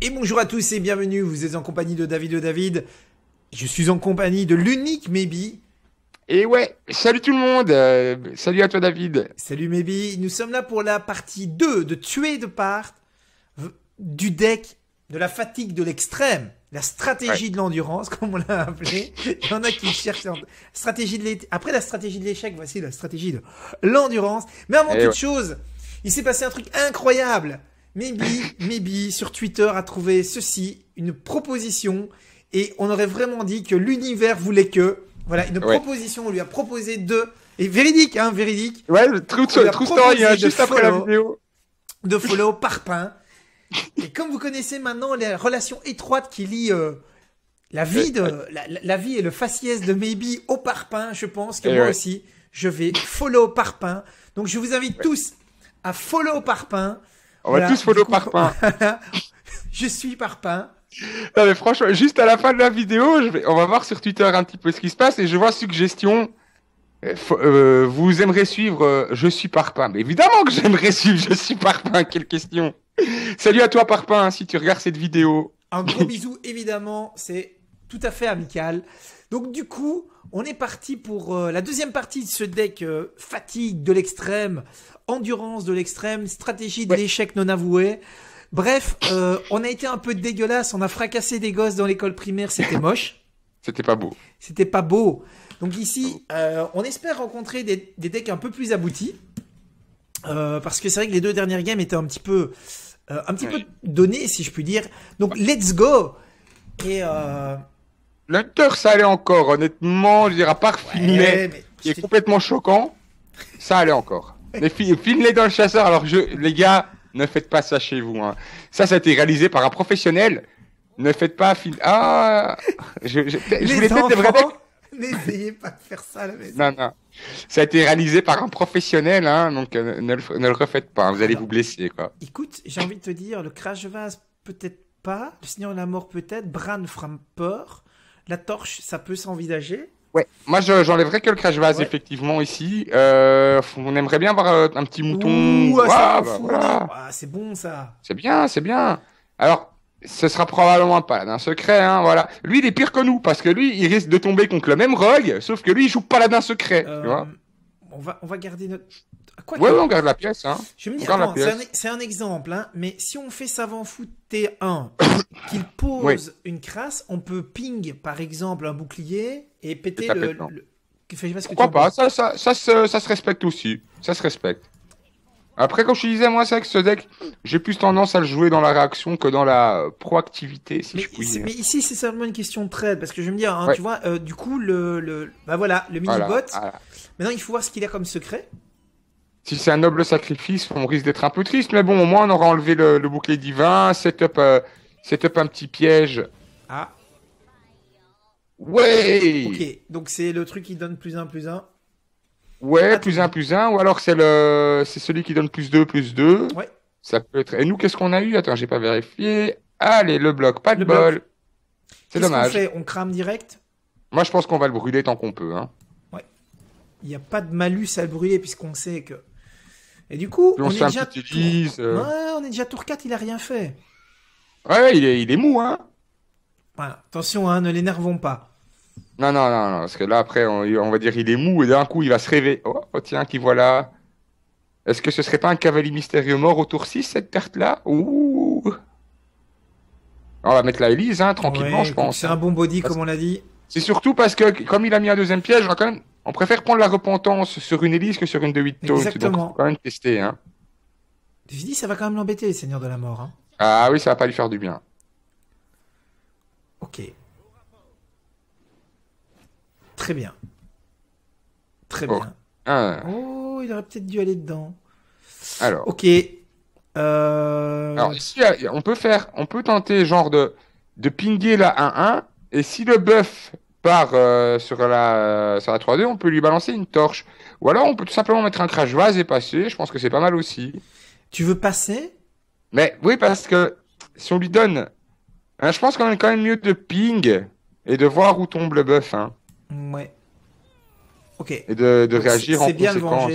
Et bonjour à tous et bienvenue, vous êtes en compagnie de David de David. Je suis en compagnie de l'unique Maybe. Et ouais, salut tout le monde, euh, salut à toi David. Salut Maybe, nous sommes là pour la partie 2 de Tuer de part du deck de la fatigue de l'extrême, la stratégie de l'endurance, comme on l'a appelé. Il y en a qui cherchent stratégie de l'échec. Après la stratégie de l'échec, voici la stratégie de l'endurance. Mais avant eh toute chose, il s'est passé un truc incroyable. Maybe, Maybe sur Twitter a trouvé ceci, une proposition, et on aurait vraiment dit que l'univers voulait que. Voilà, une proposition, on lui a proposé de. Et véridique, hein, véridique. Ouais, le true, true, hein, juste follow, après la vidéo. De follow pain. Et comme vous connaissez maintenant les relations étroites qui lient euh, la, vie de, la, la, vie et le faciès de Maybe au pain je pense que moi aussi, je vais follow pain Donc je vous invite tous à follow pain on va tous follow Parpin. je suis Parpin. Non mais franchement, juste à la fin de la vidéo, je vais... on va voir sur Twitter un petit peu ce qui se passe et je vois suggestion. Euh, euh, vous aimeriez suivre euh, Je suis Parpin. Mais évidemment que j'aimerais suivre Je suis Parpin. Quelle question. Salut à toi Parpin si tu regardes cette vidéo. Un gros bisou évidemment, c'est tout à fait amical. Donc du coup, on est parti pour euh, la deuxième partie de ce deck euh, fatigue de l'extrême, endurance de l'extrême, stratégie de l'échec non avoué. Bref, euh, on a été un peu dégueulasse, on a fracassé des gosses dans l'école primaire, c'était moche. c'était pas beau. C'était pas beau. Donc ici, on espère rencontrer des, decks un peu plus aboutis. parce que c'est vrai que les deux dernières games étaient un petit peu, un petit peu données, si je puis dire. Donc let's go. Et L'acteur, ça allait encore, honnêtement. Je dirais, à part Finlay, qui est complètement choquant, ça allait encore. Mais dans le chasseur, alors les gars, ne faites pas ça chez vous. Hein. Ça, ça a été réalisé par un professionnel. Ne faites pas Finlay. Ah Je, je... voulais peut N'essayez pas de faire ça à la maison. Non, non. Ça a été réalisé par un professionnel, hein, donc euh, ne, le, refaites pas, vous allez vous blesser. Quoi. Écoute, j'ai envie de te dire, le Crash Vase, peut-être pas, le Seigneur de la Mort, peut-être, Bran Port la torche, ça peut s'envisager Ouais, moi j'enlèverais que le crash vase effectivement ici. Euh, on aimerait bien avoir euh, un petit mouton. Ah, bah, ah, c'est bon ça. C'est bien, c'est bien. Alors, ce sera probablement un paladin secret, hein, voilà. Lui, il est pire que nous parce que lui, il risque de tomber contre le même rogue, sauf que lui, il joue paladin secret. Euh, va, on va garder notre ouais, on garde la pièce. Hein. c'est un, exemple, hein, mais si on fait savant foot T1, qu'il pose une crasse, on peut ping, par exemple, un bouclier et péter le. je pas pas ça, ça, ça, se, ça, se, respecte aussi. Ça se respecte. Après, comme je te disais, moi, c'est vrai que ce deck, j'ai plus tendance à le jouer dans la réaction que dans la euh, proactivité, si mais, Mais ici, c'est seulement une question de trade, parce que je vais me dire, hein, tu vois, euh, du coup, le, le, bah voilà, le mini-bot. Maintenant, il faut voir ce qu'il a comme secret si c'est un noble sacrifice, on risque d'être un peu triste, mais bon, au moins on aura enlevé le, bouclier divin, setup, euh, up un petit piège. Ah. Ouais Ok, donc c'est le truc qui donne plus 1, plus 1. Ouais, plus 1, plus 1, ou alors c'est le c'est celui qui donne plus 2, plus 2. Ouais. Ça peut être. Et nous, qu'est-ce qu'on a eu Attends, j'ai pas vérifié. Allez, le bloc, pas de bol. C'est dommage. On, on crame direct Moi, je pense qu'on va le brûler tant qu'on peut. Hein. Ouais. Il n'y a pas de malus à le brûler, puisqu'on sait que et du coup, euh. on, est déjà tour... on est déjà tour 4, il a rien fait. Ouais, il est, il est mou, hein. Attention, hein, ne l'énervons pas. Non, non, non, non, parce que là, après, on, va dire il est mou, et d'un coup, il va se rêver. Oh, oh, tiens, qui voilà. Est-ce que ce serait pas un cavalier mystérieux mort au tour 6, cette carte-là Ouh On va mettre la Elise, hein, tranquillement, je pense. C'est un hein. bon body, comme on l'a dit. C'est surtout parce que, comme il a mis un deuxième piège, on va quand même on préfère prendre la repentance sur une hélice que sur une de 8 tonnes. Exactement. quand même tester. Hein. Je dis, ça va quand même l'embêter, les seigneurs de la Mort. Hein. Ah oui, ça va pas lui faire du bien. Ok. Très bien. Très bien. Ah. Oh, il aurait peut-être dû aller dedans. Alors. Ok. Euh, Alors euh, on peut faire, on peut tenter genre de de pinguer la 1-1 et si le bœuf par euh, sur la 3D, euh, on peut lui balancer une torche. Ou alors on peut tout simplement mettre un crash vase et passer. Je pense que c'est pas mal aussi. Tu veux passer Mais oui, parce que si on lui donne, hein, je pense qu'on a quand même mieux de ping et de voir où tombe le buff. Hein. Ouais. Ok. Et de, réagir en bien conséquence.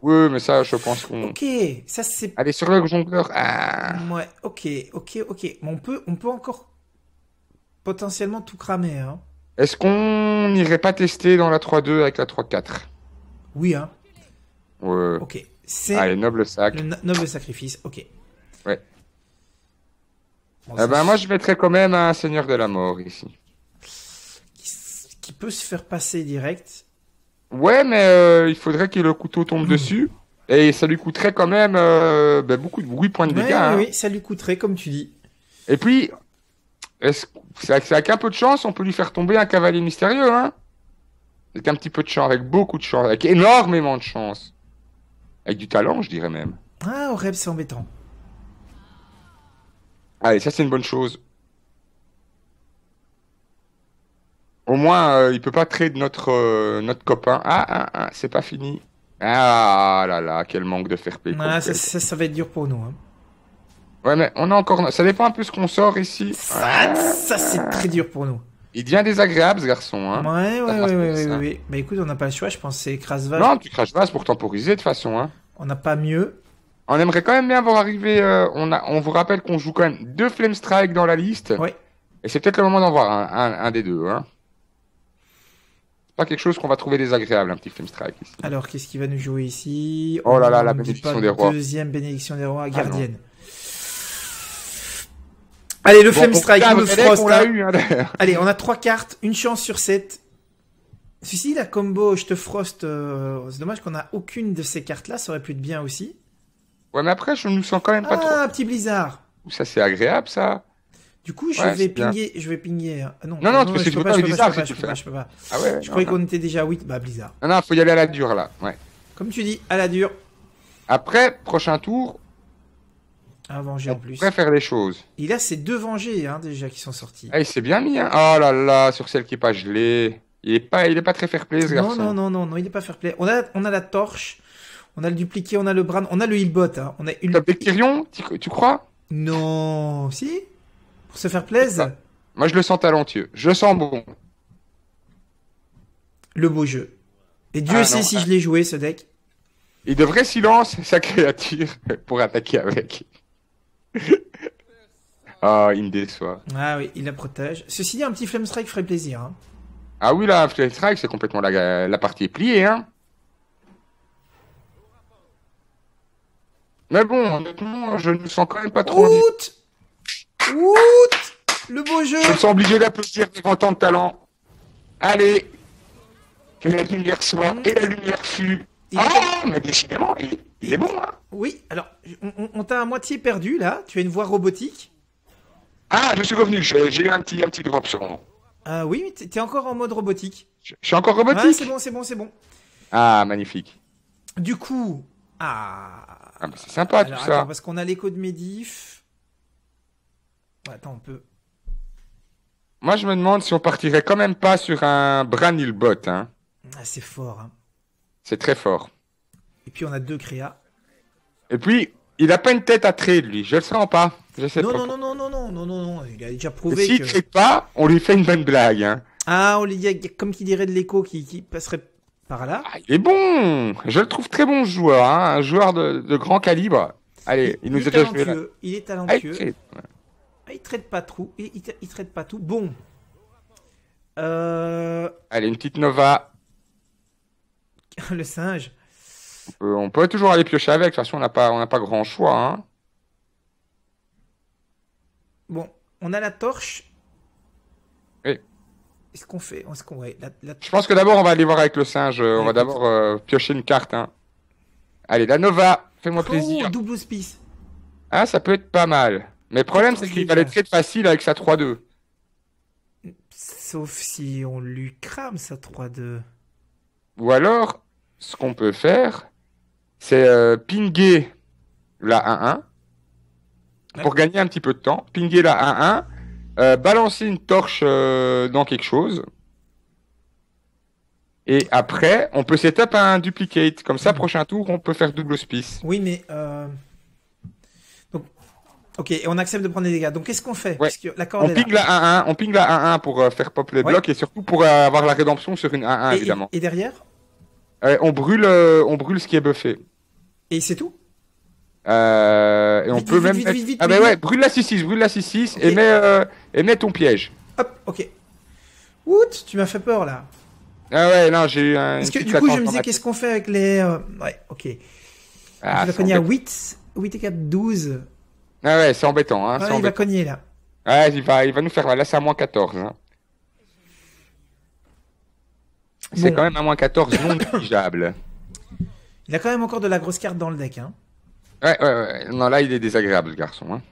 Oui, mais ça, je pense qu'on. Ok, ça c'est. Allez sur le jongleur. Ah. Ouais. Ok, ok, ok. on peut, on peut encore potentiellement tout cramer. Hein. Est-ce qu'on n'irait pas tester dans la 3-2 avec la 3-4 Oui, hein. Ouais. Ok. C'est Allez, noble sac. Le noble sacrifice, ok. Ouais. eh ben, moi, je mettrais quand même un seigneur de la mort ici. Qui, peut se faire passer direct. Ouais, mais euh, il faudrait que le couteau tombe mmh. dessus. Et ça lui coûterait quand même euh, ben, beaucoup de bruit, points de dégâts. oui, hein. ça lui coûterait, comme tu dis. Et puis, est c'est avec, un peu de chance, on peut lui faire tomber un cavalier mystérieux, hein Avec un petit peu de chance, avec beaucoup de chance, avec énormément de chance. Avec du talent, je dirais même. Ah, rêve, c'est embêtant. Allez, ça c'est une bonne chose. Au moins, il euh, il peut pas trade notre, euh, notre copain. Ah, ah, ah c'est pas fini. Ah là là, quel manque de fair play. Ah, ça, va être dur pour nous. Hein. Ouais, mais on a encore. Ça dépend un peu ce qu'on sort ici. Ça, c'est très dur pour nous. Il devient désagréable ce garçon. Hein. Ouais, ouais, ouais, ouais, ouais, bah, écoute, on n'a pas le choix, je pense. C'est Krasvas. Non, tu vas pour temporiser de toute façon. Hein. On n'a pas mieux. On aimerait quand même bien voir arriver. Euh, on, on vous rappelle qu'on joue quand même deux Flame Strike dans la liste. Ouais. Et c'est peut-être le moment d'en voir un, des deux. Hein. Pas quelque chose qu'on va trouver désagréable, un petit Flame Strike Alors, qu'est-ce qui va nous jouer ici Oh là là, la bénédiction des rois. Deuxième bénédiction des rois, ah gardienne. Allez, le Strike, le Frost. On l'a eu, hein, Allez, on a trois cartes, une chance sur 7. Ceci, la combo Je te Frost, euh, c'est dommage qu'on a aucune de ces cartes-là, ça aurait pu être bien aussi. Ouais, mais après, je me sens quand même pas trop. Ah, petit blizzard. Ça, c'est agréable, ça. Du coup, je vais pinguer. Je vais pinguer. Hein. Ah non, non, parce que pas, Blizzard Je peux pas. Ah ouais, je croyais qu'on était déjà à 8. Bah, Blizzard. Non, non, faut y aller à la dure, là. Ouais. Comme tu dis, à la dure. Après, prochain tour, un Venger en plus. Il faire les choses. Il a ses deux Vengés hein, déjà qui sont sortis. Ah, il s'est bien mis. Hein. Oh là là, sur celle qui est pas gelée. Il n'est pas, il pas très fair play ce non, Non, non, non, il n'est pas fair play. On a, on a la torche, on a le dupliqué, on a le Bran, on a le Hillbot. Hein. On a une... tu, tu crois Non, si Pour se faire plaisir ah, Moi je le sens talentueux, je sens bon. Le beau jeu. Et Dieu ah, sait si je l'ai joué ce deck. Il devrait silence sa créature pour attaquer avec. Ah, il me déçoit. Ah oui, il la protège. Ceci dit, un petit Flame Strike ferait plaisir. Hein. Ah oui, là, Flame Strike, c'est complètement la, la partie pliée. Hein. Mais bon, honnêtement, je ne sens quand même pas trop. Out Le beau jeu Je me sens obligé d'applaudir grands temps de talent. Allez Que la lumière soit et la lumière fut. Oh Ah, mais décidément, il est bon, hein Oui, alors, on, t'a à moitié perdu, là. Tu as une voix robotique. Ah, je suis revenu. J'ai eu un petit, un petit drop sur moi. Ah oui, mais es encore en mode robotique. Je, suis encore robotique C'est bon, c'est bon, c'est bon. Ah, magnifique. Du coup... Ah... ah c'est sympa, tout ça. Parce qu'on a l'écho de Médif. Attends, on peut... Moi, je me demande si on partirait quand même pas sur un Branilbot, hein. Ah, c'est fort, hein. C'est très fort. Et puis on a deux créas. Et puis, il a pas une tête à trait, lui. Je le sens pas. non, Non, non, non, non, non, non, non, non. Il a déjà prouvé. S'il traite pas, on lui fait une bonne blague. Hein. Ah, on lui dit, comme qui dirait de l'écho qui, passerait par là. Ah, il est bon. Je le trouve très bon joueur. Hein. Un joueur de, grand calibre. Allez, il, nous est a déjà Il est ah, talentueux. Ah, il, traite pas tout. Il, traite pas tout. Bon. Euh, Allez, une petite Nova. le singe. Euh, on peut, toujours aller piocher avec. De toute façon, on n'a pas, pas grand choix. Hein. Bon, on a la torche. Oui. Est-ce qu'on fait est Je pense que d'abord, on va aller voir avec le singe. Euh, on va d'abord euh, piocher une carte. Hein. Allez, la Nova, fais-moi oh, plaisir. double Spice. Ah, ça peut être pas mal. Mais le problème, c'est qu'il va être très facile avec sa 3-2. Sauf si on lui crame sa 3-2. Ou alors, ce qu'on peut faire, c'est euh, pinguer la 1-1 pour gagner un petit peu de temps. Pinguer la 1-1, euh, balancer une torche euh, dans quelque chose. Et après, on peut setup un duplicate. Comme ça, mhm. prochain tour, on peut faire double spice. Oui, mais. Donc, ok, et on accepte de prendre des dégâts. Donc, qu'est-ce qu'on fait que on, ping la 1-1, on ping la 1 pour faire pop les blocs et surtout pour avoir la rédemption sur une 1-1, évidemment. Et, derrière on, brûle, on brûle ce qui est buffé. Et c'est tout euh, et on vite, peut vite, même. Vite, vite, ah, bah ouais, brûle la 6-6, brûle la 6-6 et, mets, euh, et mets ton piège. Hop, ok. Out, tu m'as fait peur là. Ah ouais, non, j'ai eu un. Parce que du coup, je me disais, qu'est-ce qu'on fait avec les. Euh, ouais, ok. Ah, vas il va cogner à 8, 8 et 4, 12. Ah ouais, c'est embêtant. Hein, ouais, il va cogner là. Ouais, il va, nous faire. Là, c'est à moins 14. Hein. C'est quand même à moins 14 non négligeable. Il a quand même encore de la grosse carte dans le deck. Hein. Ouais, ouais, ouais. Non, là, il est désagréable, le garçon. Hein.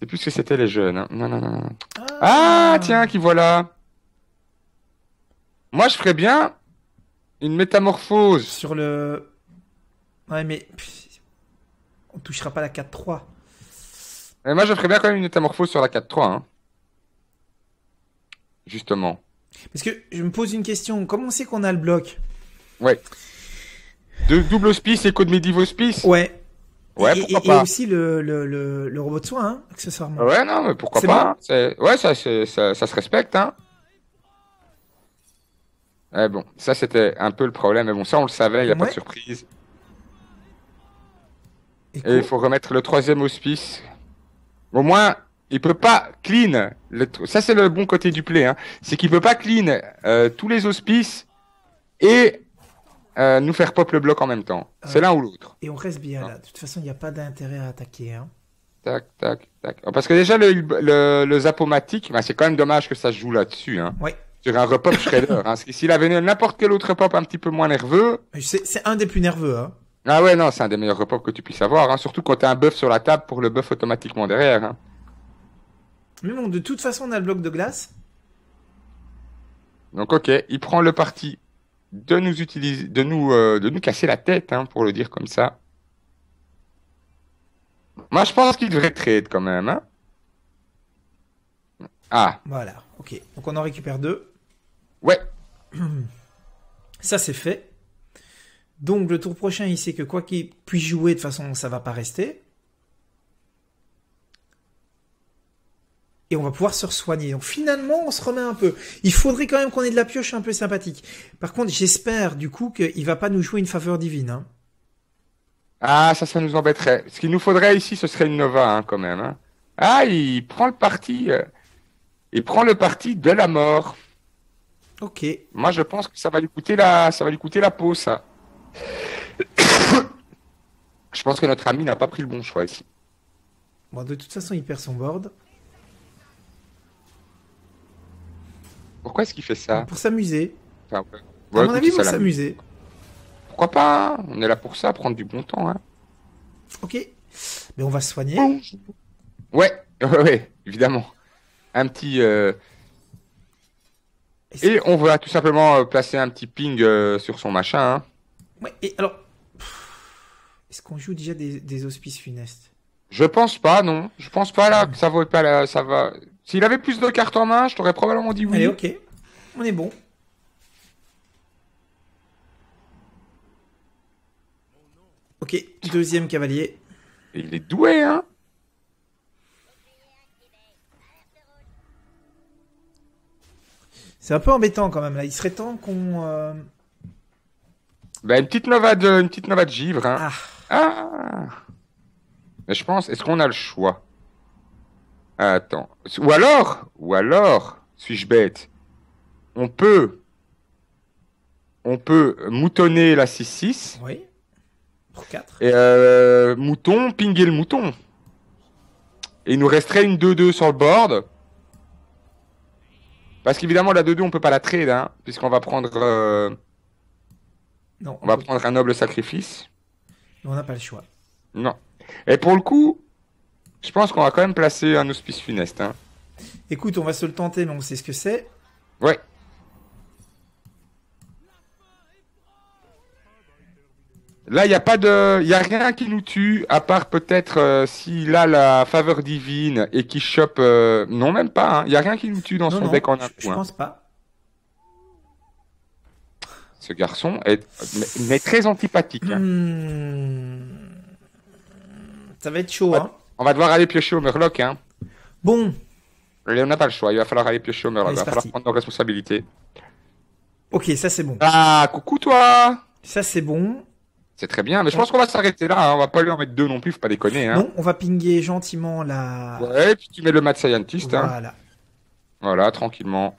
C'est plus que c'était les jeunes. Hein. Non, non, non. Ah. ah, tiens, qui voilà. Moi, je ferais bien une métamorphose. Sur le. Ouais, mais. On touchera pas la 4-3. Et moi, je ferais bien quand même une métamorphose sur la 4-3. Hein. Justement. Parce que je me pose une question. Comment on sait qu'on a le bloc Ouais. De double hospice et code médiv hospice Ouais. Ouais, pourquoi pas. Et aussi le, le, robot de soin, hein, accessoirement. Ouais, non, mais pourquoi pas. Hein. ouais, ça, ça, ça se respecte, hein. Ouais, eh bon, ça c'était un peu le problème, mais bon, ça on le savait, il n'y a pas de surprise. Et il faut remettre le troisième hospice. Au moins, il peut pas clean. Ça c'est le bon côté du play, hein. c'est qu'il peut pas clean euh, tous les hospices et euh, nous faire pop le bloc en même temps. Euh, c'est l'un ou l'autre. Et on reste bien ah. là. De toute façon, il n'y a pas d'intérêt à attaquer. Hein. Tac, tac, tac. Oh, parce que déjà, le, le, le ben, c'est quand même dommage que ça se joue là-dessus. Hein. Sur un repop Shredder. hein. S'il avait n'importe quel autre repop un petit peu moins nerveux. C'est un des plus nerveux. Hein. Ah ouais, non, c'est un des meilleurs repops que tu puisses avoir. Hein. Surtout quand tu as un buff sur la table pour le buff automatiquement derrière. Hein. Mais bon, de toute façon, on a le bloc de glace. Donc ok, il prend le parti de nous utiliser, de nous, euh, de nous casser la tête, hein, pour le dire comme ça. Moi, je pense qu'il devrait trade quand même. Hein. ah. Voilà, ok. Donc on en récupère deux. Ouais. Ça, c'est fait. Donc le tour prochain, il sait que quoi qu'il puisse jouer, de toute façon, ça va pas rester. et on va pouvoir se soigner. Donc finalement, on se remet un peu. Il faudrait quand même qu'on ait de la pioche un peu sympathique. Par contre, j'espère du coup qu'il va pas nous jouer une faveur divine. Hein. Ah, ça, ça nous embêterait. Ce qu'il nous faudrait ici, ce serait une Nova hein, quand même. Hein. Ah, il prend le parti. Euh, il prend le parti de la mort. Ok. Moi, je pense que ça va lui coûter la, ça va lui coûter la peau, ça. je pense que notre ami n'a pas pris le bon choix ici. Bon, de toute façon, il perd son board. Pourquoi est-ce qu'il fait ça Pour s'amuser. à mon avis, pour s'amuser. Pourquoi pas hein. On est là pour ça, prendre du bon temps. Hein. Ok. Mais on va se soigner. Ouais, ouais, évidemment. Un petit. Euh, et, on va tout simplement euh, placer un petit ping euh, sur son machin. Hein. Ouais, et alors. Est-ce qu'on joue déjà des, hospices funestes Je pense pas, non. Je pense pas là. Ah. Ça vaut pas là. Ça va. S'il avait plus de cartes en main, je t'aurais probablement dit oui. Allez, ok. On est bon. Ok, deuxième cavalier. Il est doué, hein C'est un peu embêtant quand même là. Il serait temps qu'on. Euh, bah, une petite novade, euh, une petite givre. Hein. Ah. ah. Mais je pense, est-ce qu'on a le choix Attends. Ou alors, ou alors, suis-je bête On peut, on peut moutonner la 6-6. Oui. Pour 4. Et euh, mouton, pinguer le mouton. Et il nous resterait une 2-2 sur le board. Parce qu'évidemment, la 2-2, on peut pas la trade, hein, puisqu'on va prendre. Euh, non, on, va prendre un noble sacrifice. On n'a pas le choix. Non. Et pour le coup, je pense qu'on va quand même placer un auspice funeste. Hein. Écoute, on va se le tenter, mais on sait ce que c'est. Ouais. Là, il n'y a pas de, il a rien qui nous tue à part peut-être euh, s'il a la faveur divine et qu'il chope. Euh, non, même pas. Hein. Il n'y a rien qui nous tue dans son deck en un je- je pense pas. Ce garçon est mais, très antipathique. Hein. Hmm. Ça va être chaud, hein. On va devoir aller piocher au Murloc, hein. Bon. on n'a pas le choix, il va falloir aller piocher au Murloc, il va falloir prendre nos responsabilités. Ok, ça c'est bon. Ah, coucou toi Ça c'est bon. C'est très bien, mais je pense qu'on va s'arrêter là, hein. on va pas lui en mettre deux non plus, faut pas déconner. Hein. Non, on va pinguer gentiment la... Ouais, puis tu mets le Mad Scientist. Hein. Voilà. Hein. Voilà, tranquillement.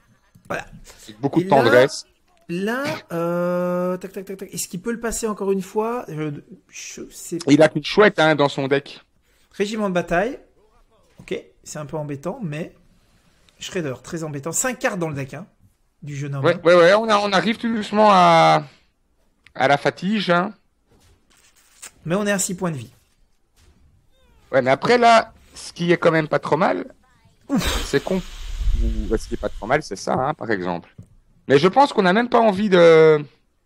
Voilà. Avec beaucoup de tendresse. Là, euh... tac, tac, tac, tac. est-ce qu'il peut le passer encore une fois je... je sais pas. Il a une chouette hein, dans son deck. Régiment de bataille. Ok, c'est un peu embêtant, mais Shredder, très embêtant. 5 cartes dans le deck, hein, du jeune homme. Ouais, hein. ouais, on, arrive tout doucement à, à la fatigue. Hein. Mais on est à 6 points de vie. Ouais, mais après là, ce qui est quand même pas trop mal, c'est qu'on. Ce qui est pas trop mal, c'est ça, hein, par exemple. Mais je pense qu'on n'a même pas envie de.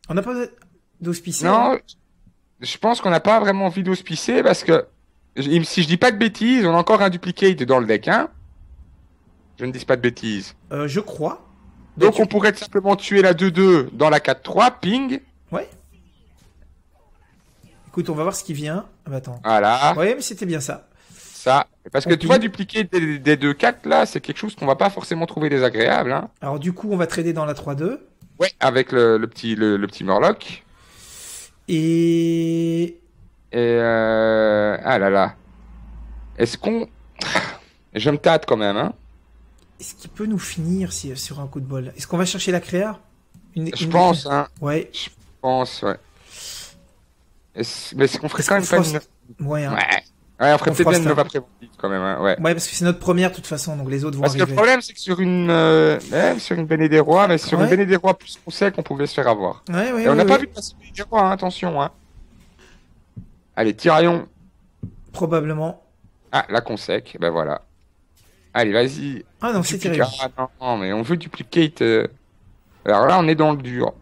On n'a pas d'auspicer. Hein. Non, je pense qu'on n'a pas vraiment envie d'auspicer parce que si je dis pas de bêtises, on a encore un duplicate dans le deck, hein Je ne dis pas de bêtises. Euh, je crois. Donc on pourrait simplement tuer la 2-2 dans la 4-3, ping. Ouais. Écoute, on va voir ce qui vient. Ah, bah, attends. Voilà. Ouais, mais c'était bien ça. Ça. Parce que tu vois, dupliquer des, des 4 là, c'est quelque chose qu'on va pas forcément trouver désagréable. Hein. Alors du coup, on va trader dans la 3-2. Ouais, avec le, petit, le, petit Et et euh... ah là là. Est-ce qu'on. Je me tâte quand même, hein. Est-ce qu'il peut nous finir sur un coup de bol Est-ce qu'on va chercher la créa une, Je pense, hein. Ouais. Je pense, ouais. Est mais est-ce qu'on ferait quand même pas une... ouais, hein. ouais. Ouais, on ferait peut-être bien de pas hein. prévenir quand même. Hein. Ouais. ouais, parce que c'est notre première de toute façon, donc les autres vont parce arriver. Parce que le problème, c'est que sur une, euh, sur une Béné des mais sur une Béné plus qu'on sait qu'on pouvait se faire avoir. Ouais, ouais, Et on n'a pas vu passer Béné des hein, attention. Hein. Allez, Tyrion. Probablement. Ah, la consec, ben voilà. Allez, vas-y. Ah non, c'est terrible. Ah, non, mais on veut duplicate. Euh. Alors là, on est dans le dur.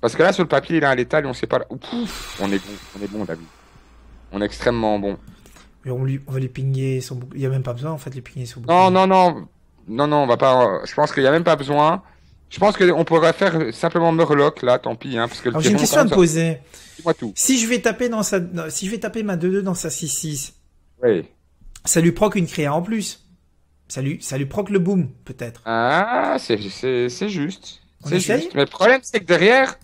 Parce que là, sur le papier, il est à l'étal et on sait pas. on est bon, on est bon, David. On est extrêmement bon. Mais on, lui, on va les pinguer Il n'y a même pas besoin, en fait, les pinguer Non, non, non. Non, non, on va pas. Euh, je pense qu'il n'y a même pas besoin. Je pense qu'on pourrait faire simplement Murloc là, tant pis. Hein, parce que j'ai une question à me poser. Dis-moi tout. Si je vais taper dans sa, si je vais taper ma 2-2 dans sa 6-6, oui. ça lui proc une créa en plus. Ça lui, ça proc le boom peut-être. Ah, c'est, juste. c'est juste. Mais le problème c'est que derrière,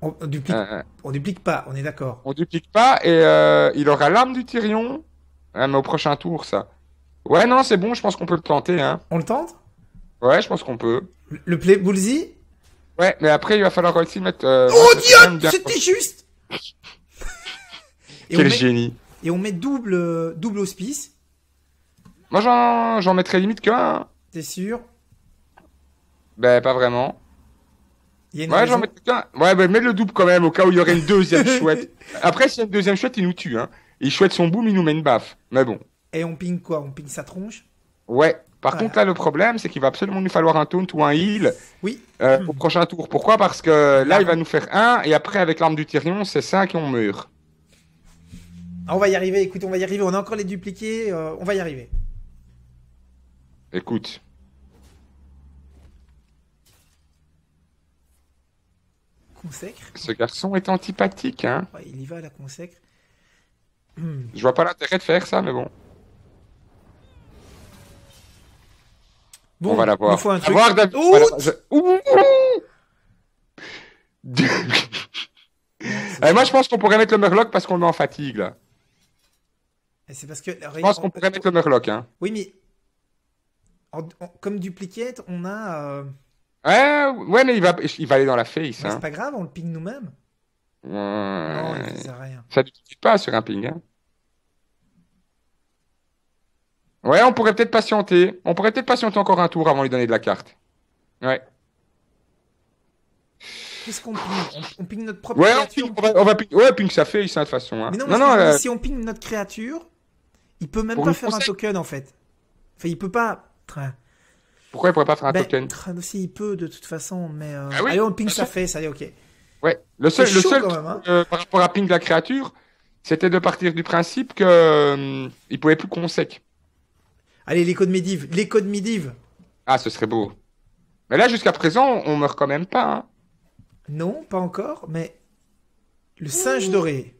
on, on, duplique, euh, euh. pas, on est d'accord. On duplique pas et euh, il aura l'arme du Tyrion. Hein, mais au prochain tour, ça. Ouais, non, c'est bon, je pense qu'on peut le tenter. Hein. On le tente Ouais, je pense qu'on peut. Le play Bullseye Ouais, mais après, il va falloir aussi mettre. Euh, oh, diable C'était juste Quel génie. Et on met double, euh, double hospice. Moi, j'en, j'en mettrais limite qu'un. Hein. T'es sûr Ben, pas vraiment. ouais, j'en mettrais qu'un. Ouais, ben, mets le double quand même, au cas où il y aurait une deuxième chouette. Après, s'il y a une deuxième chouette, il nous tue. Hein. Il chouette son boom, il nous met une baffe. Mais bon. Et on ping quoi On ping sa tronche Ouais. Par contre, là, le problème, c'est qu'il va absolument nous falloir un taunt ou un heal oui. Euh, au prochain tour. Pourquoi Parce que là, il va nous faire un, et après, avec l'arme du Tyrion, c'est 5 qui on meurt. Ah, on va y arriver, écoute, on va y arriver. On a encore les dupliqués, euh, on va y arriver. Écoute. consacre. Ce garçon est antipathique, hein Il y va la consacre. Je vois pas l'intérêt de faire ça, mais bon. Bon, on va l'avoir. Il faut un truc. Avoir, ouh, moi, je pense qu'on pourrait mettre le Murloc parce qu'on est en fatigue, là. C'est parce que. Je pense qu'on pourrait mettre le Murloc, hein. Oui, mais. En... Comme dupliquette, on a. Euh... Ouais, mais il va, il va aller dans la face. Hein. C'est pas grave, on le ping nous-mêmes. Non, il sert à rien. Ça ne pas sur un ping, hein. Ouais, on pourrait peut-être patienter. On pourrait peut-être patienter encore un tour avant de lui donner de la carte. Ouais. Qu'est-ce qu'on ping on, ping notre propre créature. Ouais, on va, ouais, ping ça fait ça de toute façon. Hein. Mais non, non, euh, si on ping notre créature, il peut même pas faire un token en fait. Enfin, il peut pas. Pourquoi il pourrait pas faire un ben, token Si il peut de toute façon, mais euh... ah oui, on ping ça fait, ça y est, ok. Ouais, le seul, le seul même, hein. Euh, par rapport à ping la créature, c'était de partir du principe qu'il hum, il pouvait plus qu'on sec. Allez, les codes Medivh les codes midive. Ah, ce serait beau. Mais là, jusqu'à présent, on meurt quand même pas. Hein. Non, pas encore, mais le singe doré.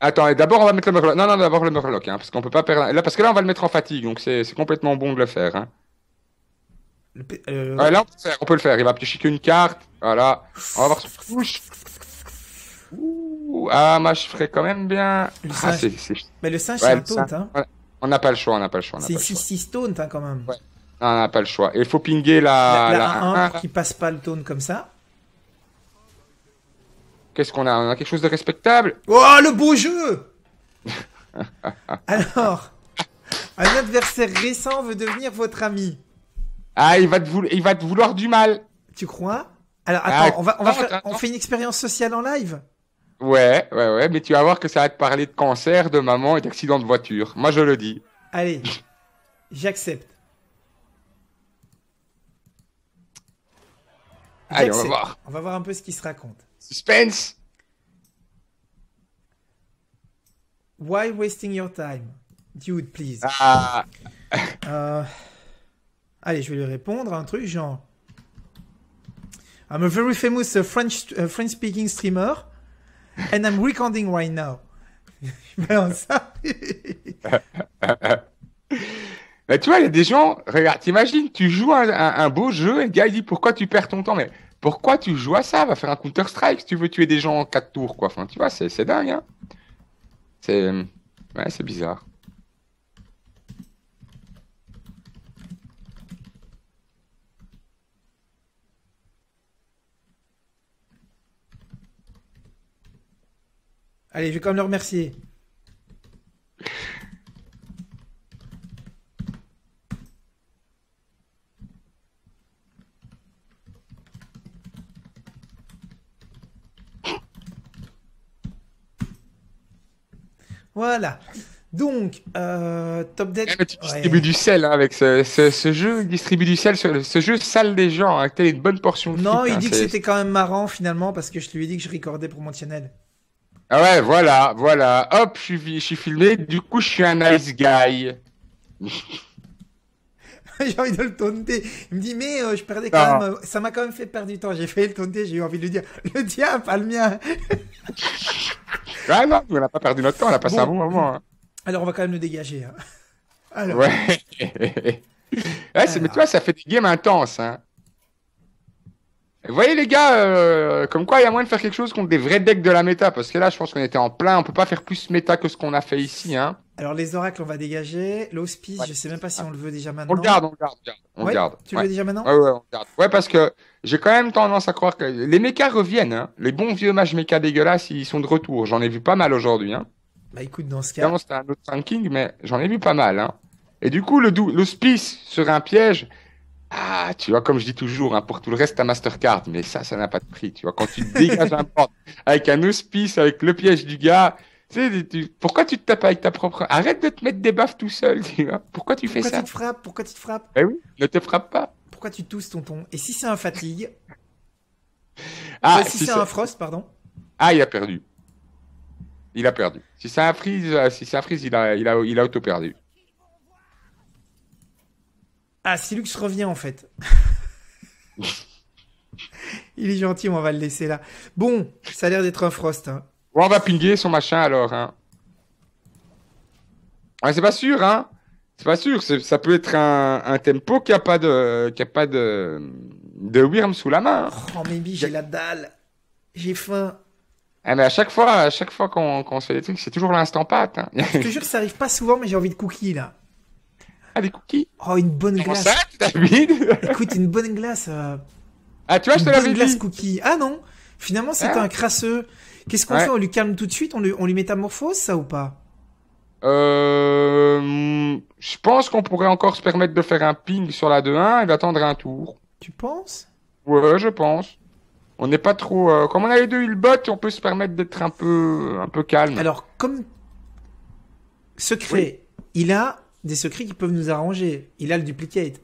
Attends, d'abord on va mettre le murloc. Non, non, d'abord le murloc, hein, parce qu'on peut pas perdre. Là, parce que là, on va le mettre en fatigue, donc c'est complètement bon de le faire. Hein. Euh, ouais, là, on peut, le faire, Il va piocher qu'une carte. Voilà. On va voir ce Ouh, ah, moi, je ferais quand même bien. Le ah, singe. Mais le singe, c'est un taunt, hein. On n'a pas le choix, on n'a pas le choix. C'est 6-6 taunt hein, quand même. on n'a pas le choix. Et il faut pinguer la. La, la, 1, 1 passe pas le taunt comme ça. Qu'est-ce qu'on a On a quelque chose de respectable Oh, le beau jeu Alors, un adversaire récent veut devenir votre ami. Ah, il va te, vouloir, il va te vouloir du mal. Tu crois Alors, attends, ah, on, va, on fait une expérience sociale en live Ouais, ouais, ouais, mais tu vas voir que ça va te parler de cancer, de maman et d'accident de voiture. Moi, je le dis. Allez, j'accepte. Allez, on va voir. On va voir un peu ce qui se raconte. Suspense Why wasting your time? Dude, please. Ah. Euh, allez, je vais lui répondre un truc genre... I'm a very famous uh, French, uh, French speaking streamer. And I'm recording right now. Mais tu vois, il y a des gens, regarde, t'imagines, tu joues un, un, beau jeu et le gars il dit pourquoi tu perds ton temps, mais pourquoi tu joues à ça Va faire un Counter-Strike si tu veux tuer des gens en 4 tours, quoi. Enfin, tu vois, c'est dingue, hein. C'est. Ouais, c'est bizarre. Allez, je vais quand même le remercier. Voilà. Donc, euh, Top Dead. Eh, tu distribues du sel hein, avec ce, jeu. Il distribue du sel. Sur ce jeu sale des gens. Hein, avec une bonne portion de Non, il hein, dit que c'était quand même marrant finalement parce que je lui ai dit que je recordais pour mon ah ouais, voilà, voilà. Hop, je suis, filmé. Du coup, je suis un nice guy. j'ai envie de le taunter. Il me dit, mais euh, je perdais quand ah. même. Euh, ça m'a quand même fait perdre du temps. J'ai failli le taunter. J'ai eu envie de lui dire, le tien, pas le mien. ah non, on n'a pas perdu notre temps. On a passé un bon moment. Hein. Alors, on va quand même le dégager. Hein. Ouais. mais toi ça fait des games intenses. Hein. Vous voyez les gars, euh, comme quoi il y a moyen de faire quelque chose contre des vrais decks de la méta, parce que là je pense qu'on était en plein, on peut pas faire plus méta que ce qu'on a fait ici. Hein. Alors les oracles on va dégager, l'hospice je sais même pas si on le veut déjà maintenant. On le garde, on le garde, on Tu le veux déjà maintenant ouais, ouais, on garde. Ouais parce que j'ai quand même tendance à croire que les mechas reviennent, hein. les bons vieux mages méca dégueulasses ils sont de retour, j'en ai vu pas mal aujourd'hui. Hein. Bah écoute dans ce cas... C'était un autre ranking mais j'en ai vu pas mal. Hein. Et du coup l'hospice serait un piège ah, tu vois, comme je dis toujours, hein, pour tout le reste, ta Mastercard, mais ça, ça n'a pas de prix. Tu vois, quand tu dégages un porte avec un Auspice, avec le piège du gars, tu pourquoi tu te tapes avec ta propre. Arrête de te mettre des baffes tout seul, tu vois. Pourquoi tu fais ça tu te frappes Pourquoi tu te frappes Eh oui, ne te frappe pas. Pourquoi tu tousses, tonton Et si c'est un fatigue Ah, si, c'est un frost, pardon Ah, il a perdu. Il a perdu. Si c'est un freeze, euh, si c'est un freeze, il il a, il a auto perdu. Ah, Silux revient en fait. Il est gentil, on va le laisser là. Bon, ça a l'air d'être un Frost. Hein. on va pinguer son machin alors. Ah, c'est pas sûr, hein. C'est pas sûr. Ça peut être un, tempo qui a pas de, qui pas de, de Wyrm sous la main. Hein. Oh Oh, j'ai la dalle. J'ai faim. Ah, mais à chaque fois, à chaque fois qu'on se fait des trucs, c'est toujours l'instant pâte. Je te jure, ça arrive pas souvent, mais j'ai envie de cookies là. Ah, des cookies Oh, une bonne glace. Ça, Écoute, une bonne glace. Euh, ah, tu vois, je te l'avais dit. Une glace cookie. Ah non, finalement, c'est ah. un crasseux. Qu'est-ce qu'on fait On lui calme tout de suite on lui, on lui métamorphose, ça ou pas euh, je pense qu'on pourrait encore se permettre de faire un ping sur la 2-1 et d'attendre un tour. Tu penses Ouais, je pense. On n'est pas trop. Euh, comme on a les deux bot on peut se permettre d'être un peu, un peu calme. Alors, comme secret, il a des secrets qui peuvent nous arranger. Il a le duplicate.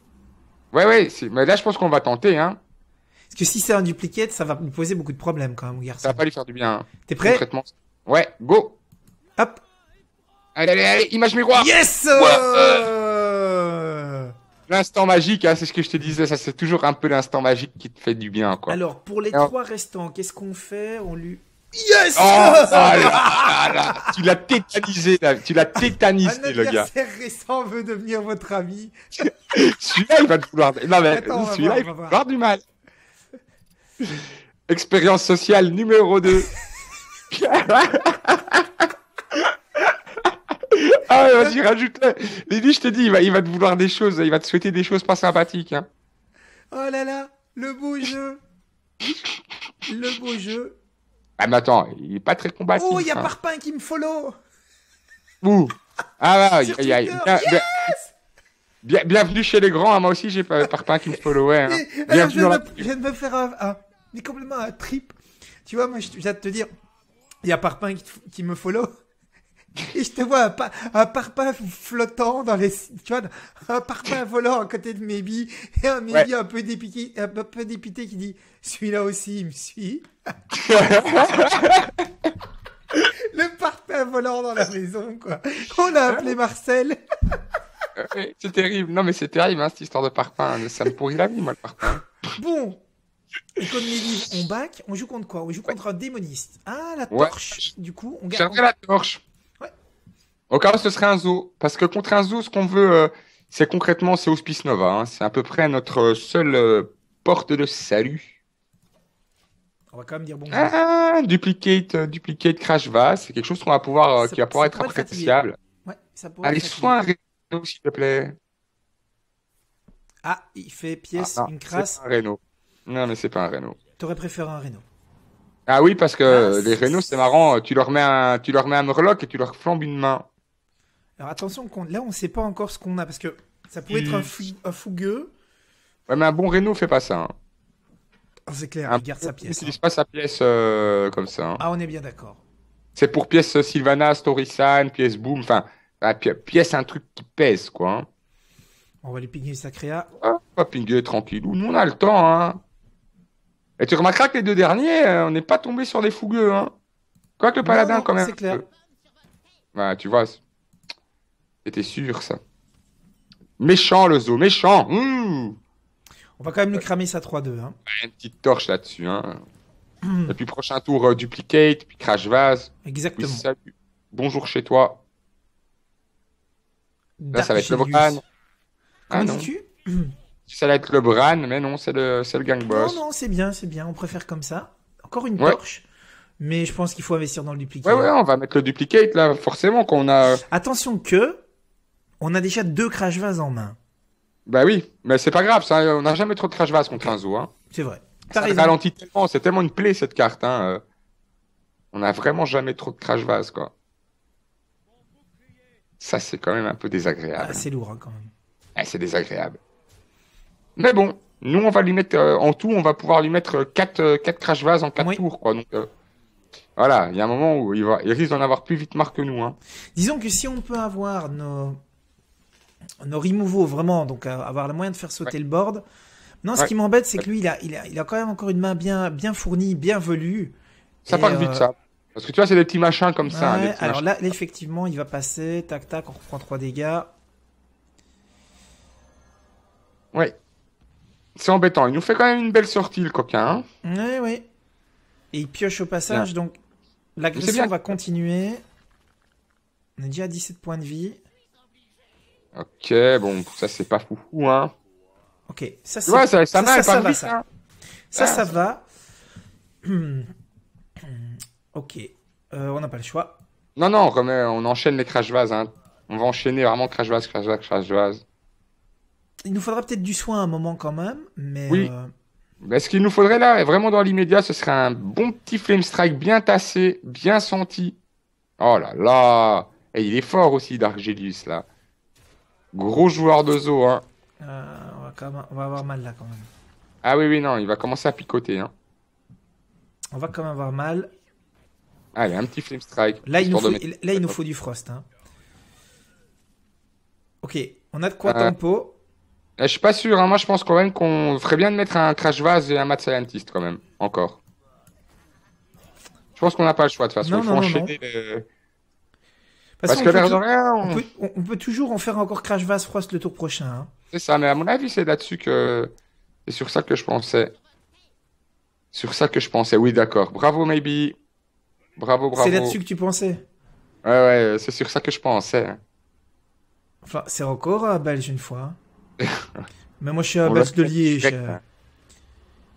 Ouais, ouais, mais là, je pense qu'on va tenter, hein. Parce que si c'est un duplicate, ça va nous poser beaucoup de problèmes, quand même, garçon. Ça va pas lui faire du bien. Hein. T'es prêt Ouais, go Hop Allez, allez, allez, image miroir Yes euh euh. L'instant magique, hein, c'est ce que je te disais, ça c'est toujours un peu l'instant magique qui te fait du bien, quoi. Alors, pour les trois restants, qu'est-ce qu'on fait On lui... Yes oh, Tu l'as tétanisé, tu l'as tétanisé, le gars. récent veut devenir votre ami. celui-là, il va te vouloir... Non, mais celui-là, il va vouloir du mal. Expérience sociale numéro 2. ah vas-y, rajoute-le. je te dis, il va, te vouloir des choses, il va te souhaiter des choses pas sympathiques. Hein. Oh là là, le beau jeu. le beau jeu. Ah, mais attends, il est pas très combatif. Oh, il y a hein. Parpin qui me follow Ouh Ah, ouais, ah, ah, bienvenue chez les grands, hein. moi aussi j'ai Parpin qui me follow. Hein. je, viens de me faire un, mais complètement un trip. Tu vois, moi, je viens de te dire, il y a Parpin qui me follow. Et je te vois un, un parpaing flottant dans les, tu vois, un parpaing volant à côté de Maybe et un Maybe un peu dépité, un peu dépité qui dit, celui-là aussi, il me suit. Le parpaing volant dans la maison, quoi. On a appelé Marcel. c'est terrible. Non, mais c'est terrible, hein, cette histoire de parpaing. Ça me pourrit la vie, moi, le parpaing. Bon, comme Mehdi, on back, on joue contre quoi On joue contre un démoniste. Ah, la torche, du coup. On garde. la torche. Au cas ce serait un zoo, parce que contre un zoo, ce qu'on veut, euh, c'est concrètement, c'est Hospice Nova. Hein. C'est à peu près notre seule euh, porte de salut. On va quand même dire bonjour. Ah, duplicate, euh, duplicate Crash Vase, c'est quelque chose qu'on va pouvoir, qui va pouvoir être appréciable. Allez, un Reno, s'il te plaît. Ah, il fait pièce, ah, une crasse. un Non, mais c'est pas un Renault. T'aurais préféré un Renault. Ah oui, parce que ah, les Renault, c'est marrant, tu leur mets un, tu leur mets un Murloc et tu leur flambes une main. Alors attention, là on ne sait pas encore ce qu'on a parce que ça pourrait être un, fougueux. Ouais, mais un bon Renault fait pas ça. Hein. Ah, c'est clair, hein. il garde sa pièce. Il pas sa pièce comme ça. Hein. Ah, on est bien d'accord. C'est pour pièce Sylvana, Story pièce Boom, enfin, ah, pièce un truc qui pèse, quoi. On va lui pinguer sa créa. Ah, on va pinguer tranquille, Nous, on a le temps, hein. Et tu remarqueras que les deux derniers, euh, on n'est pas tombé sur des fougueux, hein. Quoique le paladin, quand même. C'est clair. Euh, bah, tu vois, c'était sûr, ça. Méchant, le zoo, méchant On va quand même le cramer sa 3-2. Hein. Bah, une petite torche là-dessus. Hein. Hum. Et puis, prochain tour, euh, Duplicate, puis Crash Vase. Exactement. Bonjour chez toi. Là, ça va être le Bran. Ah, non. tu Ça va être le Bran, mais non, c'est le, le Gang Boss. Non, non, c'est bien, c'est bien. On préfère comme ça. Encore une torche. Mais je pense qu'il faut investir dans le duplicate. Ouais, ouais, on va mettre le duplicate là, forcément qu'on a. Euh, Attention que on a déjà deux crash vases en main. Bah oui, mais c'est pas grave, ça, on n'a jamais trop de crash vases contre un zoo. Hein. C'est vrai. Ça ralentit tellement, c'est tellement une plaie cette carte. Hein, euh. On n'a vraiment jamais trop de crash vases quoi. Ça, c'est quand même un peu désagréable. Ah, c'est lourd, hein, quand même. Eh, c'est désagréable. Mais bon, nous, on va lui mettre, euh, en tout, on va pouvoir lui mettre 4, euh, crash vases en 4 tours, quoi. Donc, voilà, il y a un moment où il, va, risque d'en avoir plus vite marre que nous. Disons que si on peut avoir nos, Norimuvo, vraiment, donc avoir le moyen de faire sauter le board. Non, ce qui m'embête, c'est que lui, il a, il a, quand même encore une main bien, bien fournie, bien velue. Ça parle vite, euh, ça. Parce que tu vois, c'est des petits machins comme ça. alors là, effectivement, il va passer. Tac, tac, on reprend 3 dégâts. Ouais. C'est embêtant. Il nous fait quand même une belle sortie, le coquin. Oui, hein. oui. Et il pioche au passage, bien. donc l'agression va continuer. On est déjà à 17 points de vie. Ok, bon, ça c'est pas fou, hein. Ok, ça c'est. ça, ça, ça, va, ça. ça, va. ok, on n'a pas le choix. Non, non, on, euh, on enchaîne les crash vases. Hein. On va enchaîner vraiment crash vase, crash vase, crash vase. Il nous faudra peut-être du soin à un moment quand même, mais. Oui. Euh, ce qu'il nous faudrait là, vraiment dans l'immédiat, ce serait un bon petit flame strike bien tassé, bien senti. Oh là là Et il est fort aussi, Dark là. Gros joueur de zoo, hein. Euh, on, va avoir mal là quand même. Ah oui, oui, non, il va commencer à picoter. Hein. On va quand même avoir mal. Allez, ah, un petit flip strike. Là, il nous, faut, du frost. Hein. Ok, on a de quoi euh, tempo. Je suis pas sûr, hein. moi je pense quand même qu'on ferait bien de mettre un Crash Vase et un Mad Scientist quand même, encore. Je pense qu'on n'a pas le choix de toute façon. Non, parce, que l'air on... peut, toujours en faire encore Crash Vas Frost le tour prochain. Hein. C'est ça, mais à mon avis, c'est là-dessus que. C'est sur ça que je pensais. Sur ça que je pensais, oui, d'accord. Bravo, Maybe. Bravo, bravo. C'est là-dessus que tu pensais Ouais, ouais, c'est sur ça que je pensais. Enfin, c'est encore à euh, belge une fois. mais moi, je suis à belge de Liège.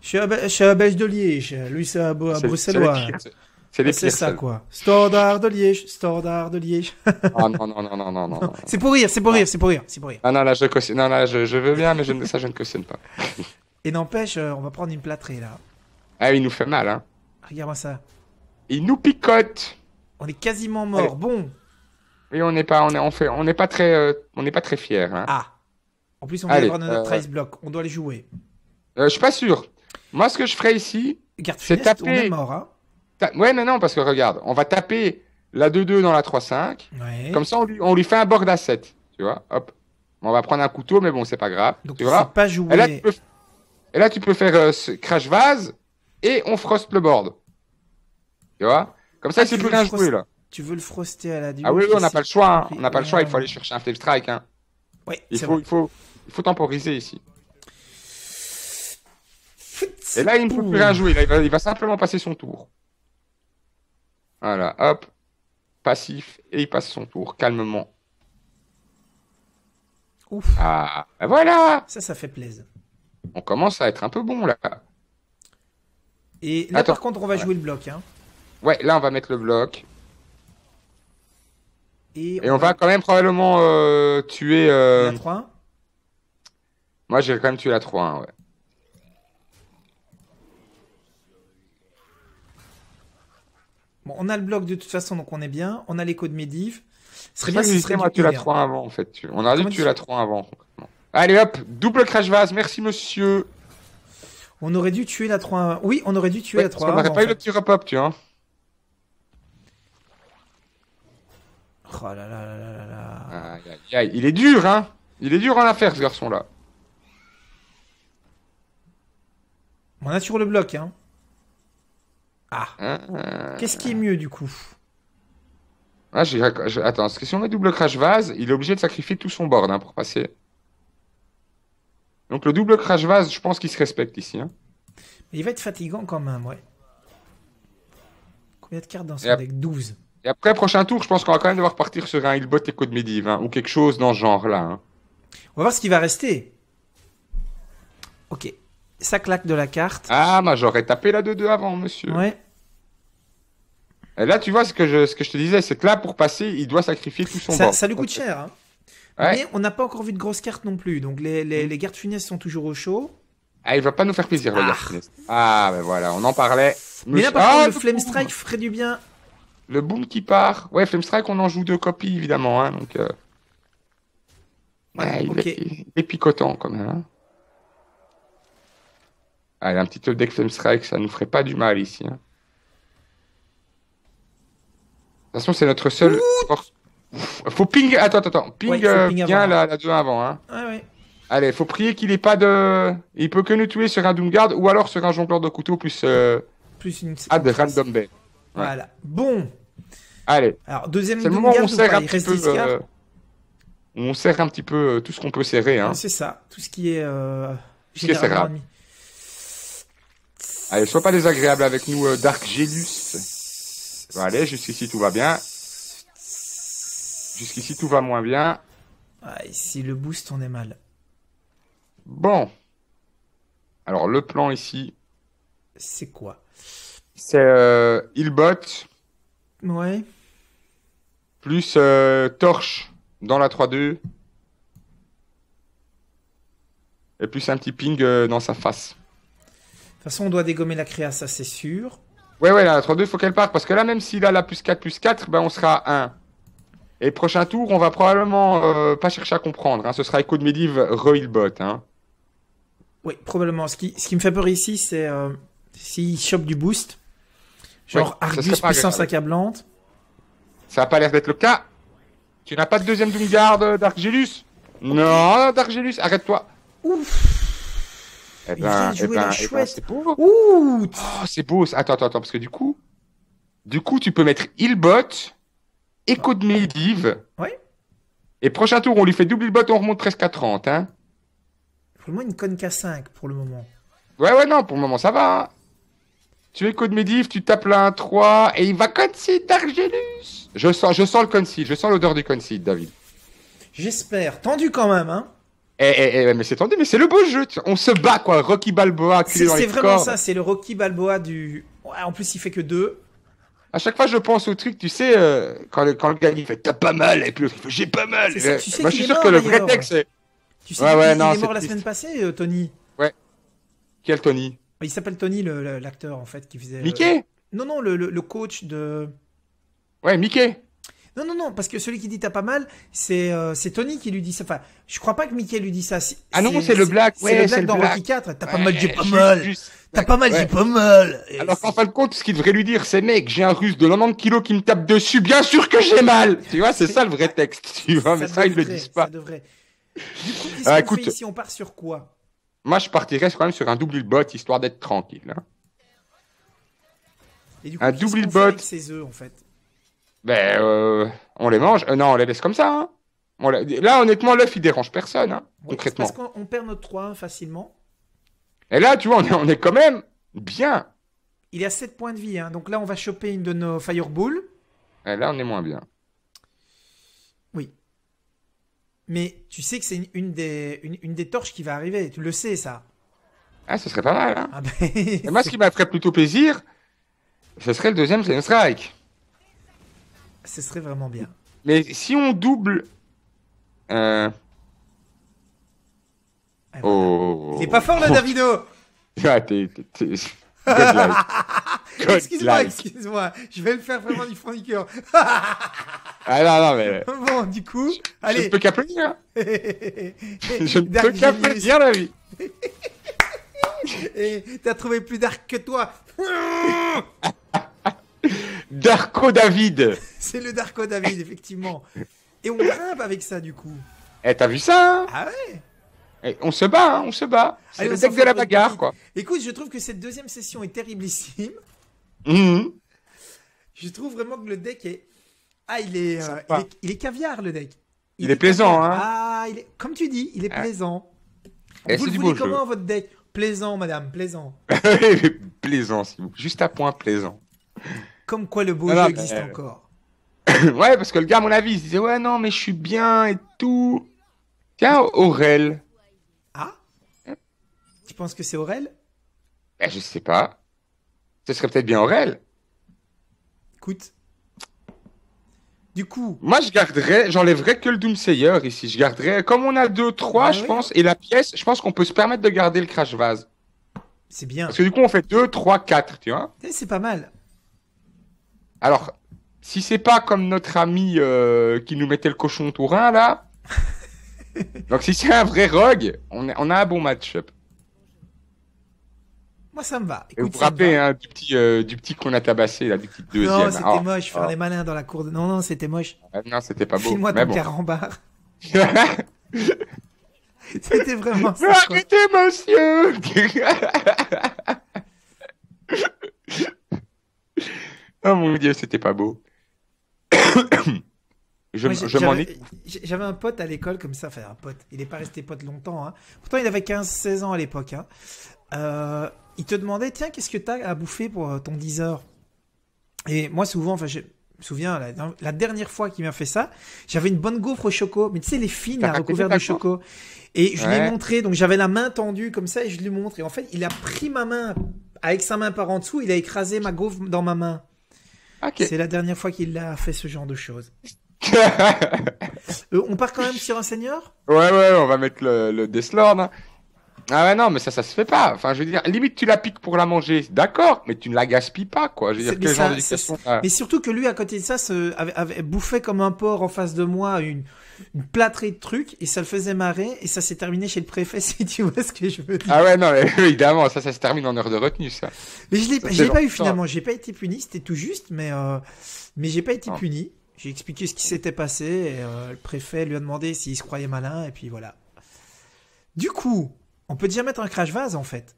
Je suis à belge de Liège. Lui, c'est à bruxelles bruxellois. C'est les ah, C'est ça, quoi. Standard de Liège, Standard de Liège. ah non, non, non, non, non, non. C'est pour rire, c'est pour rire, c'est pour rire, c'est pour rire. Ah non, là, je Non, là, je, je veux bien, mais ça, je ne cautionne pas. Et n'empêche, euh, on va prendre une plâtrée, là. Ah, il nous fait mal, hein. Regarde-moi ça. Il nous picote. On est quasiment mort. Bon. Oui, on n'est pas, on on on pas très, euh, très fier. Hein. Ah. En plus, on doit avoir notre 13 euh, blocs. On doit les jouer. Euh, je suis pas sûr. Moi, ce que je ferais ici, c'est taper. est mort, hein Ouais, mais non, parce que regarde, on va taper la 2-2 dans la 3-5. Comme ça, on lui, on lui, fait un board à 7. Tu vois, hop. On va prendre un couteau, mais bon, c'est pas grave. Donc, tu vois pas jouer. Et là, tu peux, faire euh, crash vase et on frost le board. Tu vois Comme ça, ah, c'est plus rien jouer, là. Tu veux le froster à la Ah oui, oui on n'a pas le choix. Hein. On n'a pas le choix. Il faut aller chercher un flip strike. Hein. il, faut, il, faut, il faut temporiser ici. Et là, il ne peut plus rien jouer. il va simplement passer son tour. Voilà, hop. Passif, et il passe son tour calmement. Ouf. Ah, voilà Ça, ça fait plaisir. On commence à être un peu bon, là. Et là, par contre, on va jouer le bloc. Hein. Ouais, là, on va mettre le bloc. Et, on, va... quand même probablement euh, euh, tuer... La 3 Moi, j'ai quand même tué la 3, ouais. on a le bloc de toute façon, donc on est bien. On a les de médiv. Ce serait bien si tu la 3 avant, en fait. On aurait dû tuer la 3 avant. Allez hop, double crash vase, merci monsieur. On aurait dû tuer la 3 Oui, on aurait dû tuer la 3 On n'aurait pas eu le petit repop up tu vois. Oh là là là là là ah, Il est dur, hein Il est dur en affaire, ce garçon-là. On a sur le bloc, hein ah. Euh, Qu'est-ce qui est mieux du coup ah, Attends, parce que si on met double crash vase, il est obligé de sacrifier tout son board hein, pour passer. Donc le double crash vase, je pense qu'il se respecte ici. Hein. Mais il va être fatigant quand même, ouais. Combien de cartes dans ce deck 12. Et après, prochain tour, je pense qu'on va quand même devoir partir sur un Hillbot Echo de Medivh hein, ou quelque chose dans ce genre-là. On va voir ce qui va rester. Ok ça claque de la carte. Ah, moi bah, j'aurais tapé la 2-2 avant, monsieur. Ouais. Et là, tu vois ce que je, ce que je te disais, c'est que là, pour passer, il doit sacrifier tout son ça, Ça lui coûte cher. Hein. Mais on n'a pas encore vu de grosses cartes non plus. Donc les, les, gardes funestes sont toujours au chaud. Ah, il va pas nous faire plaisir, ah. le Ah, ben voilà, on en parlait. Mais là, par contre, ah, le Flame Strike ferait du bien. Le boom qui part. Ouais, Flame Strike, on en joue deux copies, évidemment. Hein, donc, euh, ouais, il, quand même. Hein. Allez, un petit hold Flame Strike, ça nous ferait pas du mal ici. Hein. De toute façon, c'est notre seul. Faut ping. Attends, attends, attends. Ping, euh, bien là la, avant. Hein. Ah, ouais. Allez, faut prier qu'il ait pas de. Il peut que nous tuer sur un Doomguard ou alors sur un jongleur de couteau plus. Euh, plus une. Ah, de random bay. Voilà. Bon. Allez. Alors, deuxième C'est le moment euh, où on serre un petit peu. On serre un petit peu tout ce qu'on peut serrer. Hein. C'est ça. Tout ce qui est. Tout ce qui est Allez, ah, sois pas désagréable avec nous, euh, Dark Gélus. allez, jusqu'ici tout va bien. Jusqu'ici tout va moins bien. Ah, ici le boost, on est mal. Bon. Alors le plan ici. C'est quoi C'est euh, botte. Ouais. Plus euh, Torche dans la 3-2. Et plus un petit ping euh, dans sa face façon, on doit dégommer la créa, ça c'est sûr. Ouais, ouais, la 3-2, faut qu'elle parte. Parce que là, même s'il a la plus 4, plus 4, ben, on sera à 1. Et prochain tour, on va probablement euh, pas chercher à comprendre. Hein. Ce sera Echo de Medivh, Reilbot Hein. Oui, probablement. Ce qui, ce qui me fait peur ici, c'est euh, s'il chope du boost. Genre Argus puissance accablante. Ça a pas l'air d'être le cas. Tu n'as pas de deuxième Doomguard euh, d'Argelus Non, d'Argelus, arrête-toi. Ouf Oh, c'est beau. Ouh c'est beau. Attends, attends, attends, parce que du coup, du coup, tu peux mettre bot, Écho de Medivh. Oui. Et prochain tour, on lui fait double bot, on remonte 13 à 30, hein. Pour moins une conne K5 pour le moment. Ouais, ouais, non, pour le moment, ça va. Hein. Tu es code Medivh, tu tapes là un 3 et il va concede d'Argelus. Je sens, je sens le concede, je sens l'odeur du concede, David. J'espère. Tendu quand même, hein. Eh, eh, eh, mais c'est tendu, mais c'est le beau jeu. On se bat, quoi. Rocky Balboa. C'est vraiment ça, c'est le Rocky Balboa du. En plus, il fait que deux. À chaque fois, je pense au truc, tu sais, euh, quand, le, quand, le, gars il fait t'as pas mal, et puis j'ai pas mal. Ça, euh, je suis sûr que le vrai texte Tu sais, ouais, il est mort la semaine passée, euh, Tony. Ouais. Quel Tony Il s'appelle Tony, l'acteur en fait, qui faisait. Mickey Non, non, le, le, coach de. Ouais, Mickey. Non, non, non, parce que celui qui dit t'as pas mal, euh, c'est Tony qui lui dit ça. Enfin, je crois pas que Mickey lui dit ça. Ah non, c'est le Black. C'est le Black dans Rocky 4. T'as pas mal, j'ai pas mal. T'as pas mal, du j'ai pas mal. Alors qu'en fin de compte, ce qu'il devrait lui dire, c'est mec, j'ai un russe de 90 kilos qui me tape dessus, bien sûr que j'ai mal. Tu vois, c'est ça le vrai texte. Tu vois, mais ça, ils le disent pas. Ça devrait. Du coup, qu'est-ce ah, On part sur quoi Moi, je partirais quand même sur un double bot, histoire d'être tranquille. Hein. un double bot. c'est eux en fait ben, euh, on les mange. Euh, non, on les laisse comme ça. Hein. Là, honnêtement, l'œuf, il dérange personne, hein, concrètement. Parce qu'on perd notre 3 facilement. Et là, tu vois, on est, quand même bien. Il y a 7 points de vie. Hein. Donc là, on va choper une de nos Fireballs. Et là, on est moins bien. Oui. Mais tu sais que c'est une, des, une, des torches qui va arriver. Tu le sais, ça. Ah, ce serait pas mal. Hein. Ah ben, moi, ce qui m'a fait plutôt plaisir, ce serait le deuxième, c'est strike. Ce serait vraiment bien. Mais si on double. Euh... oh... T'es pas fort là, Davido ah, excuse-moi, excuse-moi. Je vais me faire vraiment du fond du cœur. ah non, non, mais. Bon, du coup, je, allez. Je ne peux qu'applaudir. je ne peux qu'applaudir, la vie. Et t'as trouvé plus dark que toi. Darko David. c'est le Darko David, effectivement. Et on grimpe avec ça, du coup. Eh, t'as vu ça hein Ah ouais et eh, on se bat, hein, on se bat. C'est le deck de la bagarre, quoi. Écoute, je trouve que cette deuxième session est terriblissime. Mhm. Je trouve vraiment que le deck est. Ah, il est, euh, il est, caviar, le deck. Il, est, plaisant, hein. Ah, il est... comme tu dis, il est ah. plaisant. Eh, vous le voulez comment, votre deck Plaisant, madame, plaisant. plaisant, si vous... Juste à point, plaisant. Comme quoi le beau ah, jeu bah, existe euh, encore. ouais, parce que le gars, à mon avis, il se disait Ouais, non, mais je suis bien et tout. Tiens, Aurel. Ah Tu penses que c'est Aurel eh, Je sais pas. Ce serait peut-être bien Aurel. Écoute. Du coup. Moi, je garderais, j'enlèverais que le Doomsayer ici. Je garderais, comme on a deux, trois, bah je pense, et la pièce, je pense qu'on peut se permettre de garder le Crash Vase. C'est bien. Parce que du coup, on fait 2, 3, 4, tu vois. Eh, c'est pas mal. Alors, si c'est pas comme notre ami euh, qui nous mettait le cochon tourin là. Donc si c'est un vrai rogue, on a, on a un bon match-up. Moi ça me va. Écoute, vous vous rappelez hein, du petit euh, petit qu'on a tabassé là, du petit deuxième. Non, c'était moche, faire les malins dans la cour. Non non, c'était moche. Ah, non, c'était pas beau. fille moi ton bon. carambar. c'était vraiment. Ça, arrêtez, monsieur. Oh mon dieu, c'était pas beau. je, m'en J'avais un pote à l'école comme ça, enfin un pote, il n'est pas resté pote longtemps. Hein. Pourtant, il avait 15-16 ans à l'époque. Hein. Euh, il te demandait, tiens, qu'est-ce que t'as à bouffer pour euh, ton 10 heures Et moi, souvent, enfin, je me souviens, la, dernière fois qu'il m'a fait ça, j'avais une bonne gaufre au choco, mais tu sais, les fines, à recouverte de choco. Et je lui ai montré, donc j'avais la main tendue comme ça, et je lui montre. Et en fait, il a pris ma main, avec sa main par en dessous, il a écrasé ma gaufre dans ma main. C'est la dernière fois qu'il a fait ce genre de choses. Euh, on part quand même sur un seigneur Ouais, ouais, on va mettre le, le Deathlord. Hein. Ah ouais, non, mais ça, ça se fait pas. Enfin, je veux dire, limite, tu la piques pour la manger, d'accord, mais tu ne la gaspilles pas, quoi. Je veux dire, mais, mais surtout que lui, à côté de ça, se, avait, avait bouffait comme un porc en face de moi une, une plâtrée de trucs, et ça le faisait marrer, et ça s'est terminé chez le préfet, si tu vois ce que je veux dire. Ah ouais, non, évidemment, ça, ça se termine en heure de retenue, ça. Mais je l'ai pas, pas eu finalement, j'ai pas été puni, c'était tout juste, mais, euh, mais j'ai pas été puni. J'ai expliqué ce qui s'était passé, et euh, le préfet lui a demandé s'il se croyait malin, et puis voilà. Du coup, on peut déjà mettre un crash vase en fait.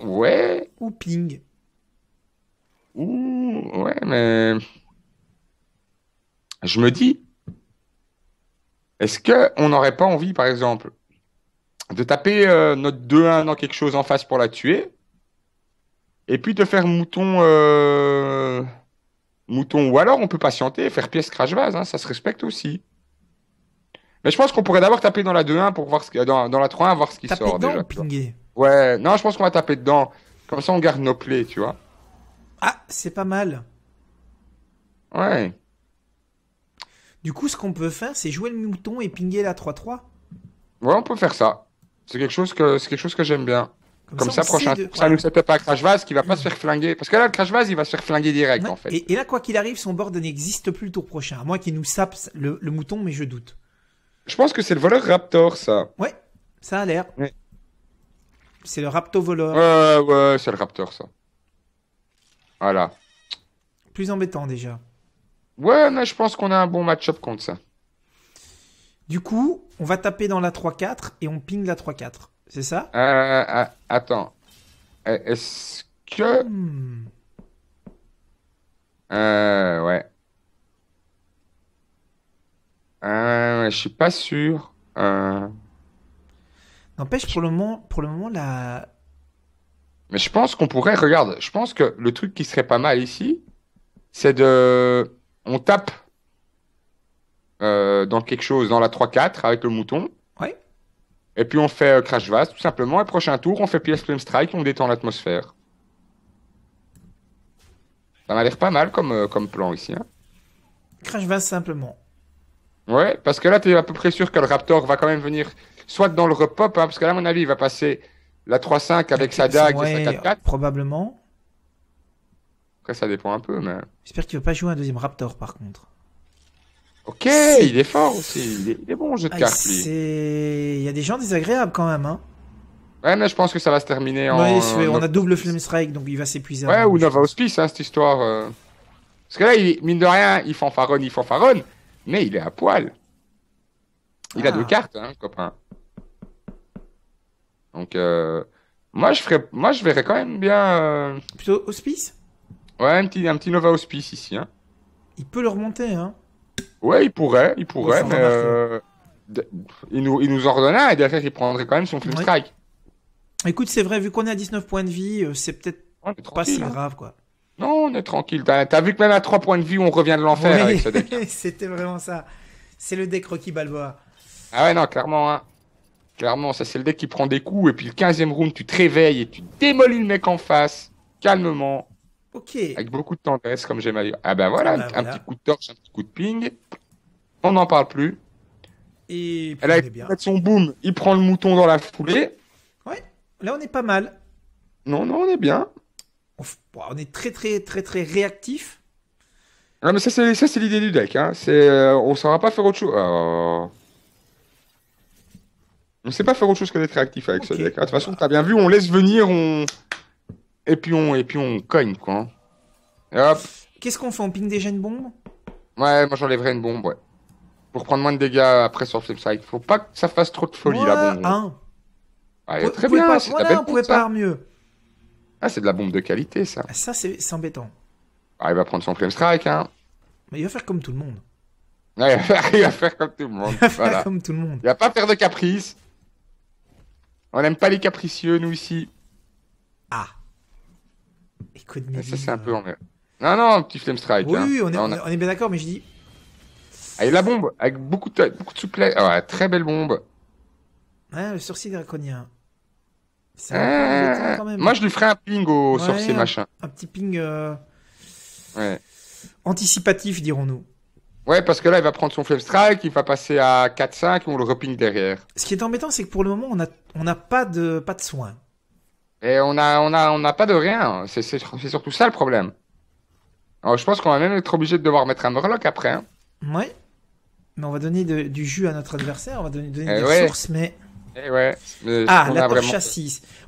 Ouais. Ou ping. Ouh, ouais, mais. Je me dis, est-ce qu'on n'aurait pas envie, par exemple, de taper euh, notre 2-1 dans quelque chose en face pour la tuer et puis de faire mouton. Euh, ou alors on peut patienter et faire pièce crash vase, hein, ça se respecte aussi. Mais je pense qu'on pourrait d'abord taper dans la 2-1 pour voir ce qui, dans, la 3-1 voir ce qui taper sort dedans, déjà. Pinguer. Ouais, non, je pense qu'on va taper dedans. Comme ça, on garde nos plaies, tu vois. Ah, c'est pas mal. Ouais. Du coup, ce qu'on peut faire, c'est jouer le mouton et pinguer la 3-3. Ouais, on peut faire ça. C'est quelque chose que c'est quelque chose que j'aime bien. Comme, ça, prochain, ça ne nous s'appelle pas Crash Vase qui va pas se mm. faire flinguer. Parce que là, le Crash Vase, il va se faire flinguer direct, en fait. Et, là, quoi qu'il arrive, son board n'existe plus le tour prochain. À moins qu'il nous sape le mouton, mais je doute. Je pense que c'est le voleur Raptor, ça. Ouais, ça a l'air. C'est le Rapto-voleur. Ouais, ouais, c'est le Raptor, ça. Voilà. Plus embêtant déjà. Ouais, mais je pense qu'on a un bon match-up contre ça. Du coup, on va taper dans la 3-4 et on ping la 3-4. C'est ça euh, euh, euh, Attends. Euh, est-ce que. Hmm. Euh, ouais. Euh, je suis pas sûr. Euh, N'empêche, pour le moment, pour le moment, la. Mais je pense qu'on pourrait. Regarde, je pense que le truc qui serait pas mal ici, c'est de. On tape euh, dans quelque chose, dans la 3-4 avec le mouton. Ouais. Et puis on fait Crash Vase, tout simplement. Et prochain tour, on fait pièce Flame Strike, on détend l'atmosphère. Ça m'a l'air pas mal comme, comme plan ici. Hein. Crash Vase simplement. Ouais, parce que là, tu es à peu près sûr que le Raptor va quand même venir soit dans le repop, hein, parce que là, à mon avis, il va passer la 3-5 avec sa dague et sa 4-4. Probablement. Après, ça dépend un peu, mais. J'espère qu'il ne va pas jouer un deuxième Raptor, par contre. Ok, il est fort aussi. Il est, bon au jeu de ah, Il y a des gens désagréables quand même, hein. Ouais, mais je pense que ça va se terminer en. Ouais, on a double Flame Strike, donc il va s'épuiser. Ouais, ou Nova Hospice, hein, cette histoire. Euh. Parce que là, il... mine de rien, il fanfaronne, il fanfaronne mais il est à poil. Il a ah. deux cartes, hein, copain. Donc, euh, moi, je ferais, moi, je verrais quand même bien. Euh, Plutôt hospice Ouais, un petit, un petit Nova Hospice ici. Hein. Il peut le remonter, hein Ouais, il pourrait, il pourrait, mais. Euh, il, nous, il nous et derrière, il prendrait quand même son full strike. Écoute, c'est vrai, vu qu'on est à 19 points de vie, c'est peut-être pas si hein. grave, quoi. Non, on est tranquille. T'as vu que même à 3 points de vue, on revient de l'enfer avec ce deck. C'était vraiment ça. C'est le deck Rocky Balboa. Ah ouais, non, clairement. Hein. Clairement, ça c'est le deck qui prend des coups. Et puis le 15ème round, tu te réveilles et tu démolis le mec en face, calmement. Ok. Avec beaucoup de tendresse, comme j'aime à Ah ben voilà, ah un, ben petit coup de torche, un petit coup de ping. On n'en parle plus. Et puis, Elle a son boom, il prend le mouton dans la foulée. Ouais, là on est pas mal. Non, non, on est bien. Bah, on est très très très très réactif. Non ah, mais ça c'est l'idée du deck. Hein. C'est euh, on saura pas faire autre chose. On On sait pas faire autre chose que d'être réactif avec ce deck. Hein. De toute façon, tu as bien vu, on laisse venir, on et puis on et puis on cogne quoi. Qu'est-ce qu'on fait On ping déjà une bombe Ouais, moi j'enlèverai une bombe, ouais. Pour prendre moins de dégâts après sur le flip Faut pas que ça fasse trop de folie là. Bon, un. Ah, ouais, très bien. Pas... on pouvait pas mieux. Ah, c'est de la bombe de qualité, ça. Ah, ça, c'est embêtant. Ah, il va prendre son flamestrike, strike, hein. Mais il va faire comme tout le monde. il, va faire, comme tout le monde. Il va comme tout le monde. Il va pas faire de caprices. On n'aime pas les capricieux, nous, ici. Ah. Écoute, mais Ça, c'est un peu Non, non, petit flame strike. Oui, hein. oui on, est, bien d'accord, mais je dis. Ah, et la bombe, avec beaucoup de, beaucoup souplesse. Ah, très belle bombe. Ouais, le sorcier draconien. Ah. Moi, je lui ferais un ping au ouais, machin. Un petit ping. Euh, anticipatif, dirons-nous. Ouais, parce que là, il va prendre son flame strike, il va passer à 4-5, on le reping derrière. Ce qui est embêtant, c'est que pour le moment, on n'a pas de, pas de soins. Et on n'a on a, on pas de rien. C'est surtout ça le problème. je pense qu'on va même être obligé de devoir mettre un Murloc après. Hein. Ouais. Mais on va donner du jus à notre adversaire, on va donner, eh des sources, mais. Eh ouais. ah, la Porsche vraiment...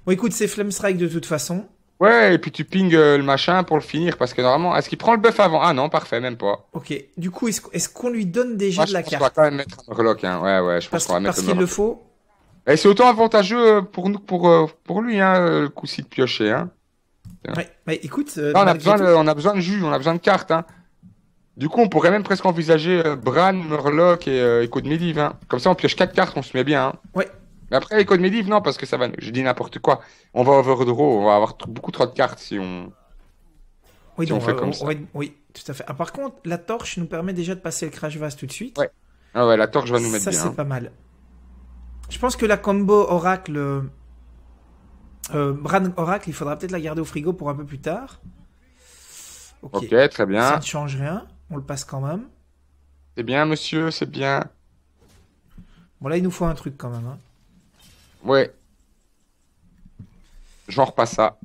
Bon, écoute, c'est Flame Strike de toute façon. Ouais, et puis tu pinges euh, le machin pour le finir, parce que normalement, est-ce qu'il prend le buff avant Ah non, parfait, même pas. Ok, du coup, est-ce, qu'on lui donne déjà de la carte Je pense qu'on va quand même mettre un hein. ouais, ouais, je pense qu'on va mettre Parce qu'il le faut Et c'est autant avantageux euh, pour nous pour, euh, pour lui, hein, le coup-ci de piocher, hein. Ouais, mais écoute... on, a besoin, on a besoin de jus, on a besoin de cartes, hein. Du coup, on pourrait même presque envisager Bran, Murloc et, euh, de Code hein. Comme ça, on pioche 4 cartes, on se met bien, hein. Ouais, mais après, codes Medivh, non, parce que ça va. Je dis n'importe quoi. On va overdraw, on va avoir beaucoup trop de cartes si on. Oui, on fait euh, comme ça. oui, tout à fait. Ah, par contre, la torche nous permet déjà de passer le Crash Vase tout de suite. Ouais. Ah ouais, la torche va nous mettre bien. Ça, c'est hein. pas mal. Je pense que la combo Oracle. Euh, euh, Bran Oracle, il faudra peut-être la garder au frigo pour un peu plus tard. Ok, très bien. Ça ne change rien. On le passe quand même. C'est bien, monsieur, c'est bien. Bon, là, il nous faut un truc quand même. Hein. Ouais. Genre pas ça.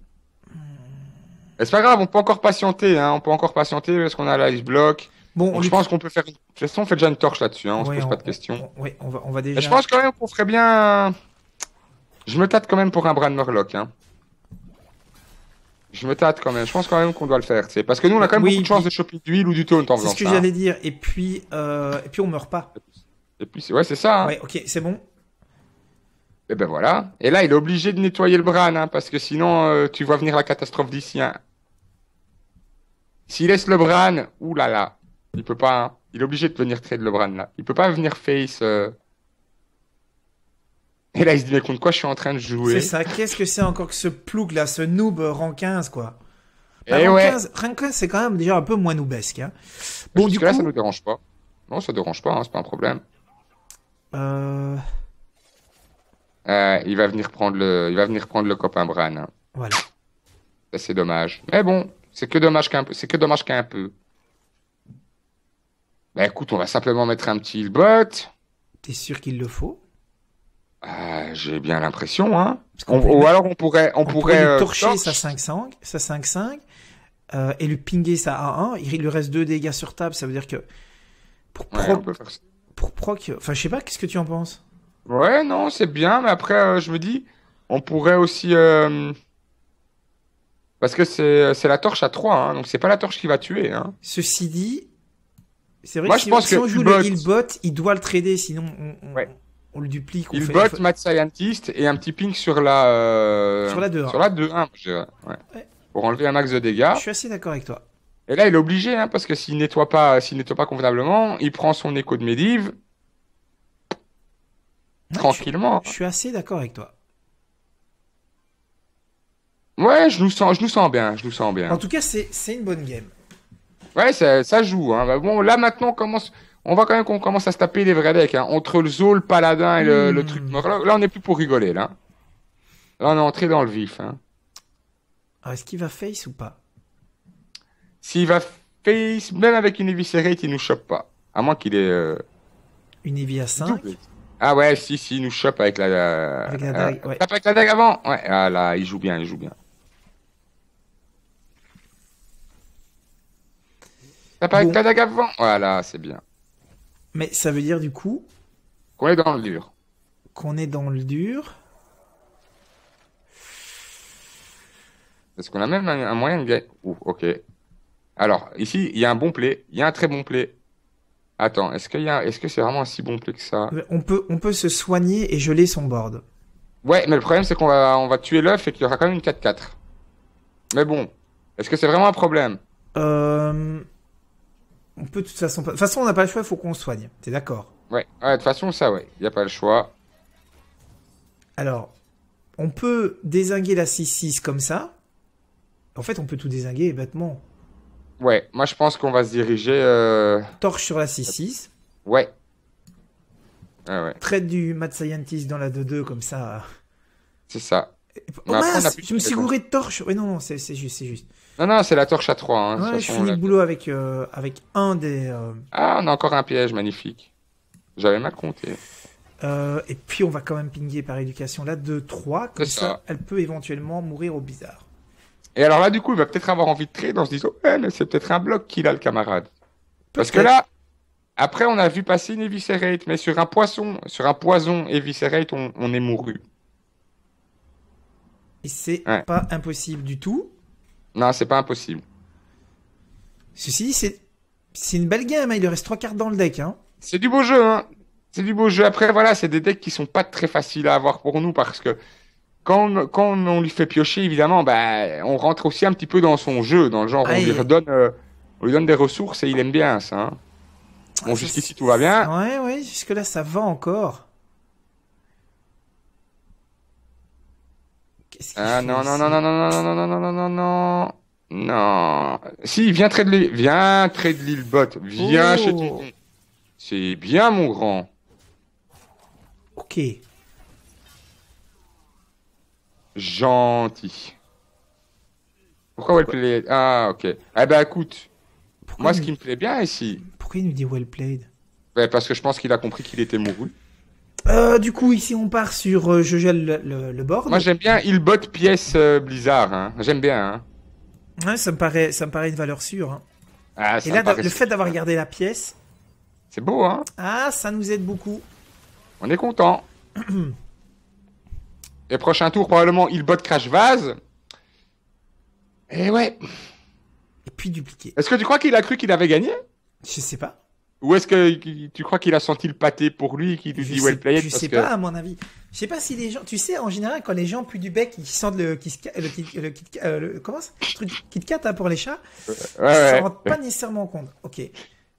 C'est pas grave, on peut encore patienter, hein. on peut encore patienter parce qu'on a l'ice block. Bon, je pense qu'on peut faire. De toute façon, on fait déjà une torche là-dessus, hein. on se pose pas de questions. Oui, on va, on va déjà... je pense quand même qu'on ferait bien. Je me tâte quand même pour un bras de Hein. Je me tâte quand même. Je pense quand même qu'on doit le faire. Parce que nous, on a quand même une beaucoup de chance de choper d'huile ou du taunt en faisant C'est ce que hein. j'allais dire. Et puis, euh, et puis, on meurt pas. Et puis, ouais, c'est ça. Hein. Ouais, ok, c'est bon. Et eh ben voilà. Et là, il est obligé de nettoyer le bran, hein, parce que sinon, euh, tu vois venir la catastrophe d'ici. Hein. S'il laisse le bran, oulala, il peut pas. Hein. Il est obligé de venir trade le bran là. Il peut pas venir face. Euh. Et là, il se dit, mais contre quoi je suis en train de jouer C'est ça, qu'est-ce que c'est encore que ce ploug là, ce noob euh, Rank 15 quoi eh ah, ouais. 15, 15, c'est quand même déjà un peu moins noobesque. Hein. Bon, du coup... là, ça nous dérange pas. Non, ça dérange pas, c'est pas un problème. Euh. Euh, il, va venir prendre le, il va venir prendre le copain Bran. Hein. Voilà. C'est dommage. Mais bon, c'est que dommage qu'un peu. C'est que dommage qu'un peu. Bah, écoute, on va simplement mettre un petit bot. T'es sûr qu'il le faut ah, J'ai bien l'impression, hein. ou alors on pourrait, on, pourrait, euh, torcher sa 5-5, euh, et le pinguer sa A1. Il lui reste deux dégâts sur table, ça veut dire que pour proc, pour proc, enfin je sais pas, qu'est-ce que tu en penses Ouais, non, c'est bien, mais après, euh, je me dis, on pourrait aussi. Euh, parce que c'est c'est la torche à 3, hein, donc c'est pas la torche qui va tuer. Hein. Ceci dit, c'est vrai Moi, que je si, pense on, joue le Hillbot- il doit le trader, sinon on, le duplique. Il Mad Scientist et un petit ping sur la. Euh, sur la 2-1. Sur la Pour enlever un max de dégâts. Je suis assez d'accord avec toi. Et là, il est obligé, hein, parce que s'il nettoie pas, s'il nettoie pas convenablement, il prend son écho de Medivh, tranquillement. Je, suis assez d'accord avec toi. Ouais, je nous, sens, je nous sens bien, je nous sens bien. En tout cas, c'est une bonne game. Ouais, ça, joue. Hein. Bah, bon, là maintenant, on, commence... on va quand même qu'on commence à se taper des vrais decks. Hein. Entre le zoo, le paladin et le, hmm. truc mort. Là, on n'est plus pour rigoler, là. Là, on est entré dans le vif. Hein. Est-ce qu'il va face ou pas S'il va face, même avec une Eviscerate, il nous chope pas. À moins qu'il ait. Euh, une Evi à 5 ah ouais, si, si, il nous chope avec la. Avec la dague, avec la dague avant Ouais, ah là, il joue bien, il joue bien. Tape avec la dague avant Voilà, c'est bien. Mais ça veut dire du coup. Qu'on est dans le dur. Qu'on est dans le dur. est Parce qu'on a même un, moyen de gagner. Ouh, ok. Alors, ici, il y a un bon play. Il y a un très bon play. Attends, est-ce que c'est vraiment un si bon play que ça euh, On peut, on peut se soigner et geler son board. Ouais, mais le problème c'est qu'on va, on va tuer l'œuf et qu'il y aura quand même une 4-4. Mais bon, est-ce que c'est vraiment un problème euh, On peut de toute façon, de toute façon on n'a pas le choix, il faut qu'on se soigne. T'es d'accord Ouais, de toute façon ça ouais, il y a pas le choix. Alors, on peut désinguer la 6-6 comme ça. En fait, on peut tout désinguer bêtement. Ouais, moi je pense qu'on va se diriger. Euh, torche sur la 6-6. Ouais. Ah ouais. Traite du Mad Scientist dans la 2-2, comme ça. C'est ça. Oh je me suis gouré de torche. Ouais, non, non, c'est juste, c'est juste. Non, non, c'est la torche à 3. Hein. ouais, je finis le boulot avec, euh, avec un des. Euh, ah, on a encore un piège, magnifique. J'avais mal compté. et puis, on va quand même pinguer par éducation La 2 3. Comme ça. elle peut éventuellement mourir au bizarre. Et alors là, du coup, il va peut-être avoir envie de trade en se disant, c'est peut-être un bloc qu'il a, le camarade. Parce que là, après, on a vu passer une Eviscerate, mais sur un poisson, sur un poison Eviscerate, on, on est mouru. Et c'est pas impossible du tout. Non, c'est pas impossible. Ceci c'est, une belle game, hein. il reste trois cartes dans le deck. Hein. C'est du beau jeu, hein. C'est du beau jeu. Après, voilà, c'est des decks qui sont pas très faciles à avoir pour nous parce que quand, quand on lui fait piocher, évidemment, bah, on rentre aussi un petit peu dans son jeu, dans le genre on, ah, lui euh, on lui donne des ressources et il aime bien ça. Hein. Ah, bon, jusqu'ici tout va bien. Ouais, ouais, jusque-là ça va encore. Ah non, non, non, non, non, non, non, non, non, non, non, non, non. Si, viens trade l'île, viens trade l'île viens chez oh. toi. C'est bien, mon grand. Ok gentil. Pourquoi well played Ah, ok. Eh ben, écoute, moi, ce qui me plaît bien ici. Pourquoi il nous dit well played ben, Parce que je pense qu'il a compris qu'il était mouru. Euh, du coup, ici, on part sur euh, je gèle le, le, board. Moi, j'aime bien il botte pièce euh, Blizzard. Hein. J'aime bien. Hein. Ouais, ça me paraît, ça me paraît une valeur sûre. Hein. Ah, Et là, le fait d'avoir gardé la pièce. C'est beau, hein Ah, ça nous aide beaucoup. On est content. Et prochain tour, probablement, il botte Crash Vase. Et ouais. Et puis dupliqué. Est-ce que tu crois qu'il a cru qu'il avait gagné Je sais pas. Ou est-ce que tu crois qu'il a senti le pâté pour lui, qui lui dit sais, well Je sais pas, à mon avis. Je sais pas si les gens. Tu sais, en général, quand les gens plus du bec, ils sentent le, qui euh, le, comment truc hein, pour les chats. Euh, ils s'en rendent pas nécessairement compte. Ok.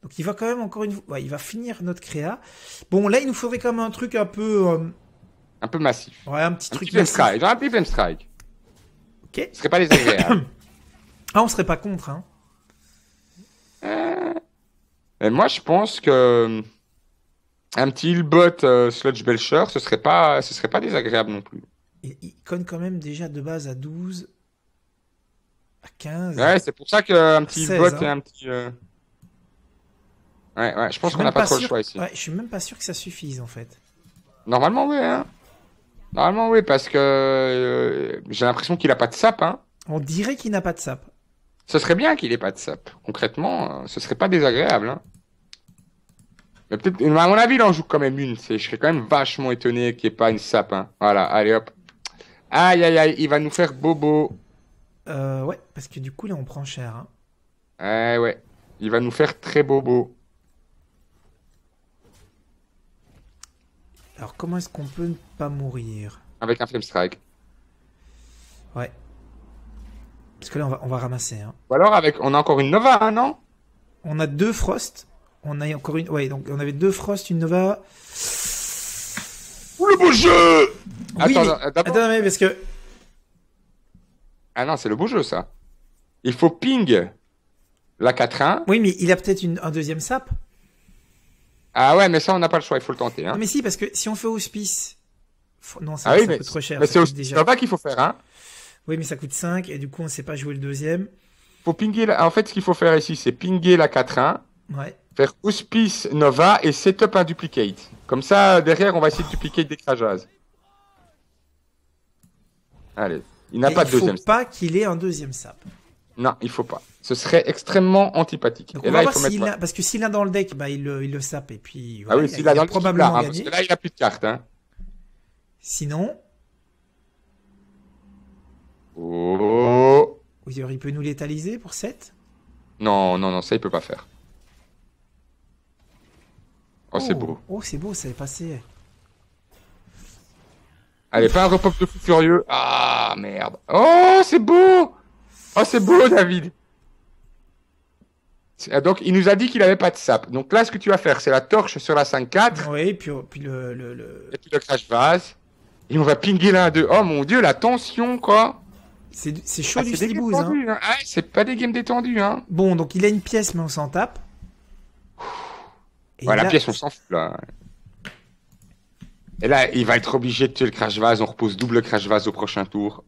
Donc il va quand même encore une fois. il va finir notre créa. Bon, là, il nous faudrait quand même un truc un peu. Euh, un peu massif. Ouais, un petit un truc. Petit strike. Genre un petit flame strike. Ok. Ce serait pas désagréable. Hein. ah, on serait pas contre, hein. Et euh, ben moi, je pense que euh, un petit bot euh, Sludge Belcher, ce serait pas, ce serait pas désagréable non plus. Il, conne quand même déjà de base à 12, à 15. Ouais, c'est pour ça qu'un petit bot hein. et un petit. Ouais, ouais, je pense qu'on n'a pas, trop le choix ici. Ouais, je suis même pas sûr que ça suffise en fait. Normalement, oui. Hein. Normalement, oui, parce que euh, j'ai l'impression qu'il n'a pas de sap. Hein. On dirait qu'il n'a pas de sap. Ce serait bien qu'il n'ait pas de sap. Concrètement, euh, ce serait pas désagréable. Hein. Mais peut-être, à mon avis, il en joue quand même une. C'est... Je serais quand même vachement étonné qu'il n'y ait pas une sap. Hein. Voilà, allez hop. Aïe, aïe, aïe, il va nous faire bobo. Euh, ouais, parce que du coup, là, on prend cher. Hein. Eh ouais. Il va nous faire très bobo. Alors comment est-ce qu'on peut ne pas mourir Avec un flame strike. Ouais. Parce que là, on va, ramasser. Hein. Ou alors, avec, on a encore une Nova, hein, non On a deux Frost. On a encore une. donc on avait deux Frost, une Nova. Le beau jeu Attends, mais... Attends, mais parce que. Ah non, c'est le beau jeu, ça. Il faut ping la 4-1. Oui, mais il a peut-être un deuxième sap. Ah ouais, mais ça, on n'a pas le choix, il faut le tenter. Hein. Non, mais si, parce que si on fait hospice. Non, ça, ah oui, mais coûte Mais c'est déjà... pas qu'il faut faire, hein. Oui, mais ça coûte 5, et du coup, on ne sait pas jouer le deuxième. Faut pinguer En fait, ce qu'il faut faire ici, c'est pinguer la 4-1. Ouais. Faire hospice Nova et setup un duplicate. Comme ça, derrière, on va essayer de dupliquer des crajazes. Allez. Il n'a pas de deuxième. Il faut pas qu'il ait un deuxième sap. Non, il faut pas. Ce serait extrêmement antipathique. on va il faut mettre... Parce que s'il l'a dans le deck, bah, il, le, sape. Et puis, ah oui, s'il dans le probablement là, parce que là, il a plus de cartes. Hein. Sinon. Oh. Il peut nous létaliser pour 7 Non, non, non, ça, il peut pas faire. Oh, oh c'est beau. Oh, c'est beau, ça est passé. Allez, pas un repop de fou furieux. Ah, merde. Oh, c'est beau Oh, c'est beau, David. Donc, il nous a dit qu'il avait pas de sap. Donc là, ce que tu vas faire, c'est la torche sur la 5-4. Oui, puis, oh, puis le, le, le... Et puis le crash vase. Et on va pinguer l'un d'eux. Oh mon dieu, la tension, quoi. C'est chaud ah, du stibouz, hein. hein. Ah, c'est pas des games détendus, hein. Bon, donc il a une pièce, mais on s'en tape. la pièce, on s'en fout, là. Et là, il va être obligé de tuer le crash vase. On repose double crash vase au prochain tour.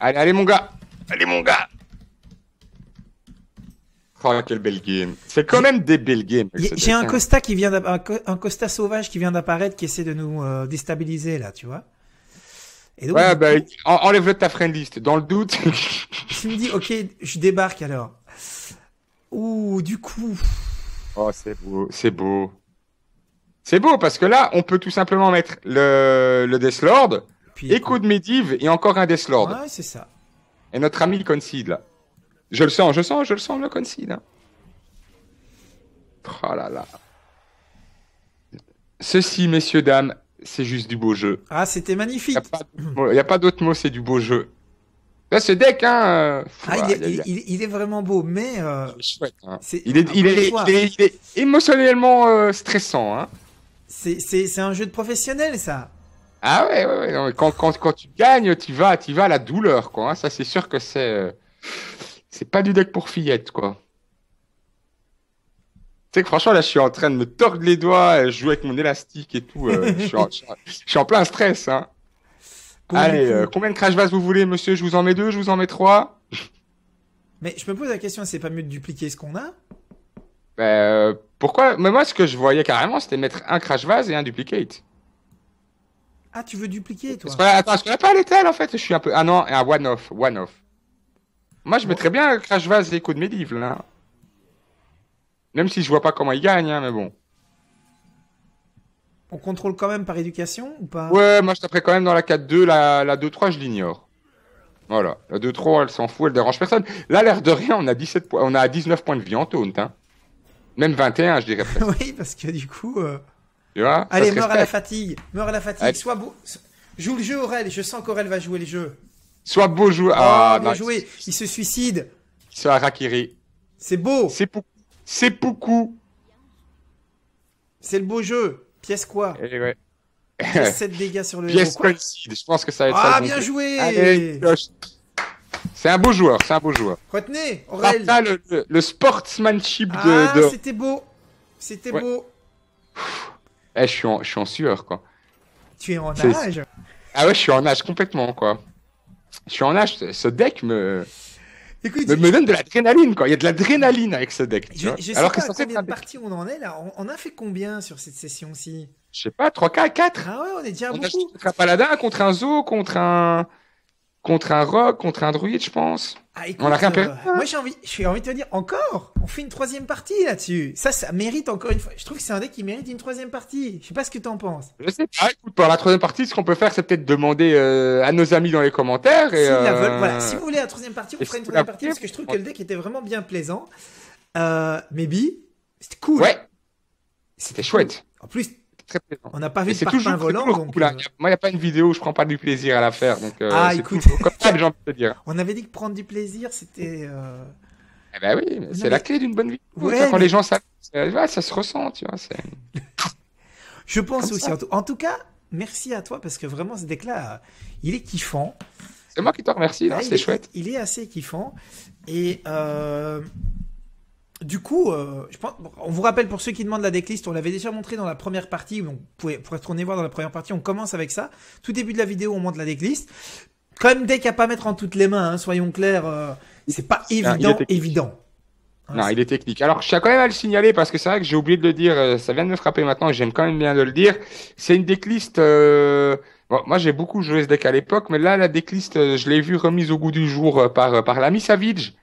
Allez, allez, mon gars. Allez, mon gars. Oh, game. C'est quand même des belles games. J'ai un Costa, qui vient un, un Costa sauvage qui vient d'apparaître, qui essaie de nous euh, déstabiliser, là, tu vois. Et ouais, bah, enlève-le de ta friend list. Dans le doute. tu me dis, ok, je débarque alors. Ouh, du coup. Oh, c'est beau, c'est beau. C'est beau parce que là, on peut tout simplement mettre le, le Death Lord, Puis, et coup de Médive et encore un Deathlord Ouais, c'est ça. Et notre ami le concide, là. Je le sens, je le sens, je le sens, le concide. Hein. Oh là là. Ceci, messieurs, dames, c'est juste du beau jeu. Ah, c'était magnifique. Il n'y a pas d'autre mot, c'est du beau jeu. Là, ce deck, hein. Ah, il, est, vraiment beau, mais. il, est, émotionnellement euh, stressant. Hein. C'est un jeu de professionnel, ça. Ah ouais, ouais, quand, quand, quand, tu gagnes, tu vas, tu vas à la douleur, quoi. Hein. Ça, c'est sûr que c'est. Euh, c'est pas du deck pour fillette, quoi. Tu sais que franchement, là, je suis en train de me tordre les doigts, jouer avec mon élastique et tout. Euh, je, suis en, plein stress, hein. Allez, euh, combien de crash vous voulez, monsieur Je vous en mets deux, je vous en mets trois. Mais je me pose la question, c'est pas mieux de dupliquer ce qu'on a ben, Pourquoi Mais moi, ce que je voyais carrément, c'était mettre un crash vase et un duplicate. Ah, tu veux dupliquer, toi Attends, je ce qu'on pas pas l'étal, en fait Je suis un peu... Ah non, un one-off, one-off. Moi, je mettrais bien Crash Vase et Echo de mes là. Même si je vois pas comment il gagne, hein, mais bon. On contrôle quand même par éducation ou pas Ouais, moi je taperais quand même dans la 4-2, la, 2-3 je l'ignore. Voilà, la 2-3 elle s'en fout, elle dérange personne. Là, l'air de rien, on a, 17 on a 19 points de vie en taunt. Hein. Même 21, je dirais. oui, parce que du coup. Euh, tu vois Allez, meurs à la fatigue. Meurs à la fatigue. Soit beau. Joue le jeu, Aurel. Je sens qu'Aurel va jouer le jeu. Sois beau joueur. Oh, ah, bien joué. Il se suicide. C'est Harakiri. C'est beau. C'est pou... C'est beaucoup. C'est le beau jeu. Pièce quoi Et eh ouais. 7 dégâts sur le Pièce ici Je pense que ça va être ah, ça. bien joué. c'est un beau joueur, c'est un beau joueur. Retenez, ah, Aurel. Ah, le, le, le, sportsmanship de. Ah, c'était beau. C'était beau. Eh, je suis en, sueur, quoi. Tu es en âge Ah ouais, je suis en âge complètement, quoi. Je suis en âge. ce deck me. me, donne de l'adrénaline, quoi. Il y a de l'adrénaline avec ce deck. Tu je, vois je sais Alors pas combien de parties on en est là. On, a fait combien sur cette session-ci Je sais pas, 3K, 4 Ah ouais, on est déjà on beaucoup. A contre un paladin, contre un zoo, contre un contre un rock, contre un druide, je pense. Ah, on a rien euh, moi j'ai envie, envie de te dire encore, on fait une troisième partie là-dessus. Ça, ça mérite encore une fois. Je trouve que c'est un deck qui mérite une troisième partie. Je sais pas ce que tu en penses. Je sais pas. Écoute, pour la troisième partie, ce qu'on peut faire, c'est peut-être demander euh, à nos amis dans les commentaires. Et, euh, si, vous voulez la troisième partie, on fera une troisième partie parce que je trouve que le deck était vraiment bien plaisant. Euh, maybe, c'était cool. Ouais, c'était chouette. En plus, très On n'a pas vu de volant. Donc... Euh, moi, il n'y a pas une vidéo où je prends pas du plaisir à la faire. Euh, ah, écoute. Comme ça, les gens dire. On avait dit que prendre du plaisir, c'était. Euh, eh ben oui, c'est la clé d'une bonne vie. quand les gens savent, ça, se ressent, tu vois. je pense aussi. En tout... cas, merci à toi parce que vraiment, ce deck là il est kiffant. C'est moi qui te remercie, c'est chouette. il est assez kiffant. Et euh, du coup, euh, je pense, on vous rappelle pour ceux qui demandent la decklist, on l'avait déjà montré dans la première partie, donc pour retourner voir dans la première partie, on commence avec ça. Tout début de la vidéo, on montre la decklist. Quand même, deck à pas mettre en toutes les mains, hein, soyons clairs, euh, c'est pas évident, évident. Hein, non, il est technique. Alors, je tiens quand même à le signaler parce que c'est vrai que j'ai oublié de le dire, euh, ça vient de me frapper maintenant, j'aime quand même bien de le dire. C'est une decklist. Euh, moi, j'ai beaucoup joué ce deck à l'époque, mais là, la decklist, je l'ai vu remise au goût du jour par, par l'ami Savage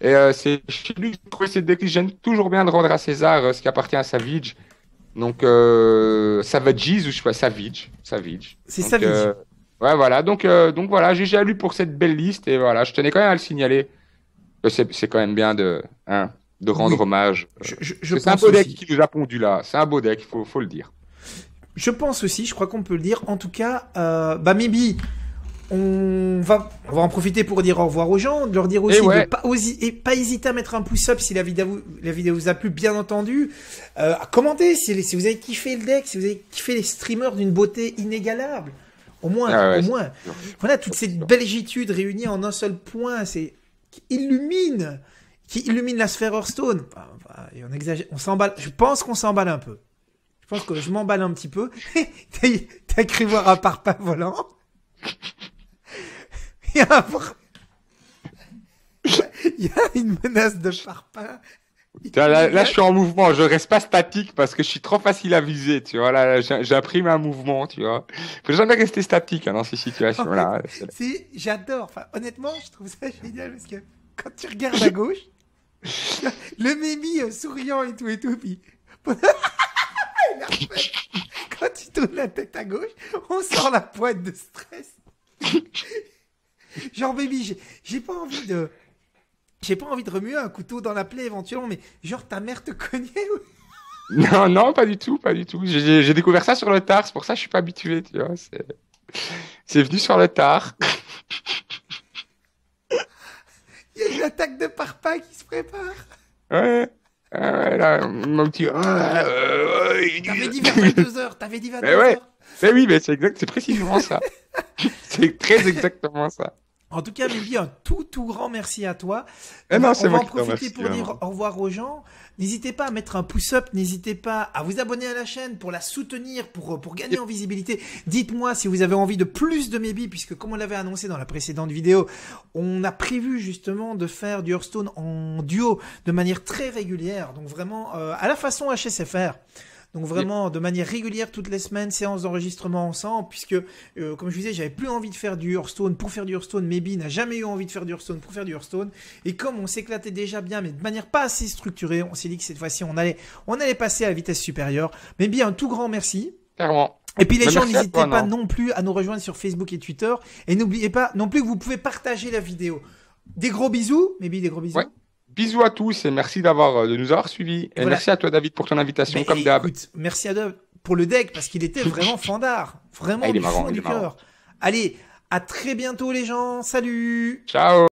et euh, c'est chez lui que j'ai trouvé J'aime toujours bien de rendre à César euh, ce qui appartient à Savage. Donc, euh, Savages, ou je sais pas, Savage. C'est Donc, euh, ouais, voilà. Donc, donc voilà, j'ai déjà lu pour cette belle liste. Et voilà, je tenais quand même à le signaler. C'est, quand même bien de, hein, de rendre hommage. c'est un beau deck qui nous a pondu là. C'est un beau deck, il faut, faut le dire. Je pense aussi, je crois qu'on peut le dire. En tout cas, bah, Mibi, on va, va en profiter pour dire au revoir aux gens, de leur dire eh aussi de pas, pas hésiter à mettre un pouce up si la vidéo, la vidéo vous a plu, bien entendu. Euh, commenter si, si, vous avez kiffé le deck, si vous avez kiffé les streamers d'une beauté inégalable. Au moins, ah au moins. Voilà, toute cette belgitude réunie en un seul point, c'est qui illumine, qui illumine la sphère Hearthstone. on on s'emballe. Je pense qu'on s'emballe un peu. Je pense que je m'emballe un petit peu. T'as cru voir un parpaing volant. Il y, a une menace de charpin. Là, je suis en mouvement, je reste pas statique parce que je suis trop facile à viser, tu vois. Là, j'imprime un mouvement, tu vois. Faut jamais rester statique hein, dans ces situations-là. si, j'adore. honnêtement, je trouve ça génial parce que quand tu regardes à gauche, le mémi euh, souriant et tout et tout, puis quand tu tournes la tête à gauche, on sent la pointe de stress. Genre, baby, j'ai pas envie de. J'ai pas envie de remuer un couteau dans la plaie éventuellement, mais genre ta mère te cognait Non, non, pas du tout, pas du tout. J'ai découvert ça sur le tard, c'est pour ça que je suis pas habitué, tu vois. C'est venu sur le tard. Il y a une attaque de parpa qui se prépare. Ouais. là, mon petit. Ah, euh, t'avais dit 22h, euh, t'avais dit 22h. Mais ouais. Mais oui, mais c'est exact, c'est précisément ça. c'est très exactement ça. En tout cas, Mébi, un tout, tout grand merci à toi. Eh ben, on va en profiter pour dire au revoir aux gens. N'hésitez pas à mettre un pouce-up, n'hésitez pas à vous abonner à la chaîne pour la soutenir, pour, euh, pour gagner en visibilité. Dites-moi si vous avez envie de plus de Mébi, puisque comme on l'avait annoncé dans la précédente vidéo, on a prévu justement de faire du Hearthstone en duo de manière très régulière, donc vraiment euh, à la façon HSFR. Donc vraiment de manière régulière toutes les semaines, séance d'enregistrement ensemble, puisque euh, comme je vous disais, j'avais plus envie de faire du Hearthstone pour faire du Hearthstone. Maybe n'a jamais eu envie de faire du Hearthstone pour faire du Hearthstone. Et comme on s'éclatait déjà bien, mais de manière pas assez structurée, on s'est dit que cette fois-ci on allait, on allait passer à la vitesse supérieure. Maybe un tout grand merci. Clairement. Et puis les gens, n'hésitez pas non. plus à nous rejoindre sur Facebook et Twitter. Et n'oubliez pas non plus que vous pouvez partager la vidéo. Des gros bisous, Maybe des gros bisous. Bisous à tous et merci d'avoir euh, de nous avoir suivis. Et, merci à toi David pour ton invitation comme d'hab. Merci à Dove pour le deck parce qu'il était vraiment fandard, vraiment ah, du fond du cœur. Allez, à très bientôt les gens. Salut. Ciao.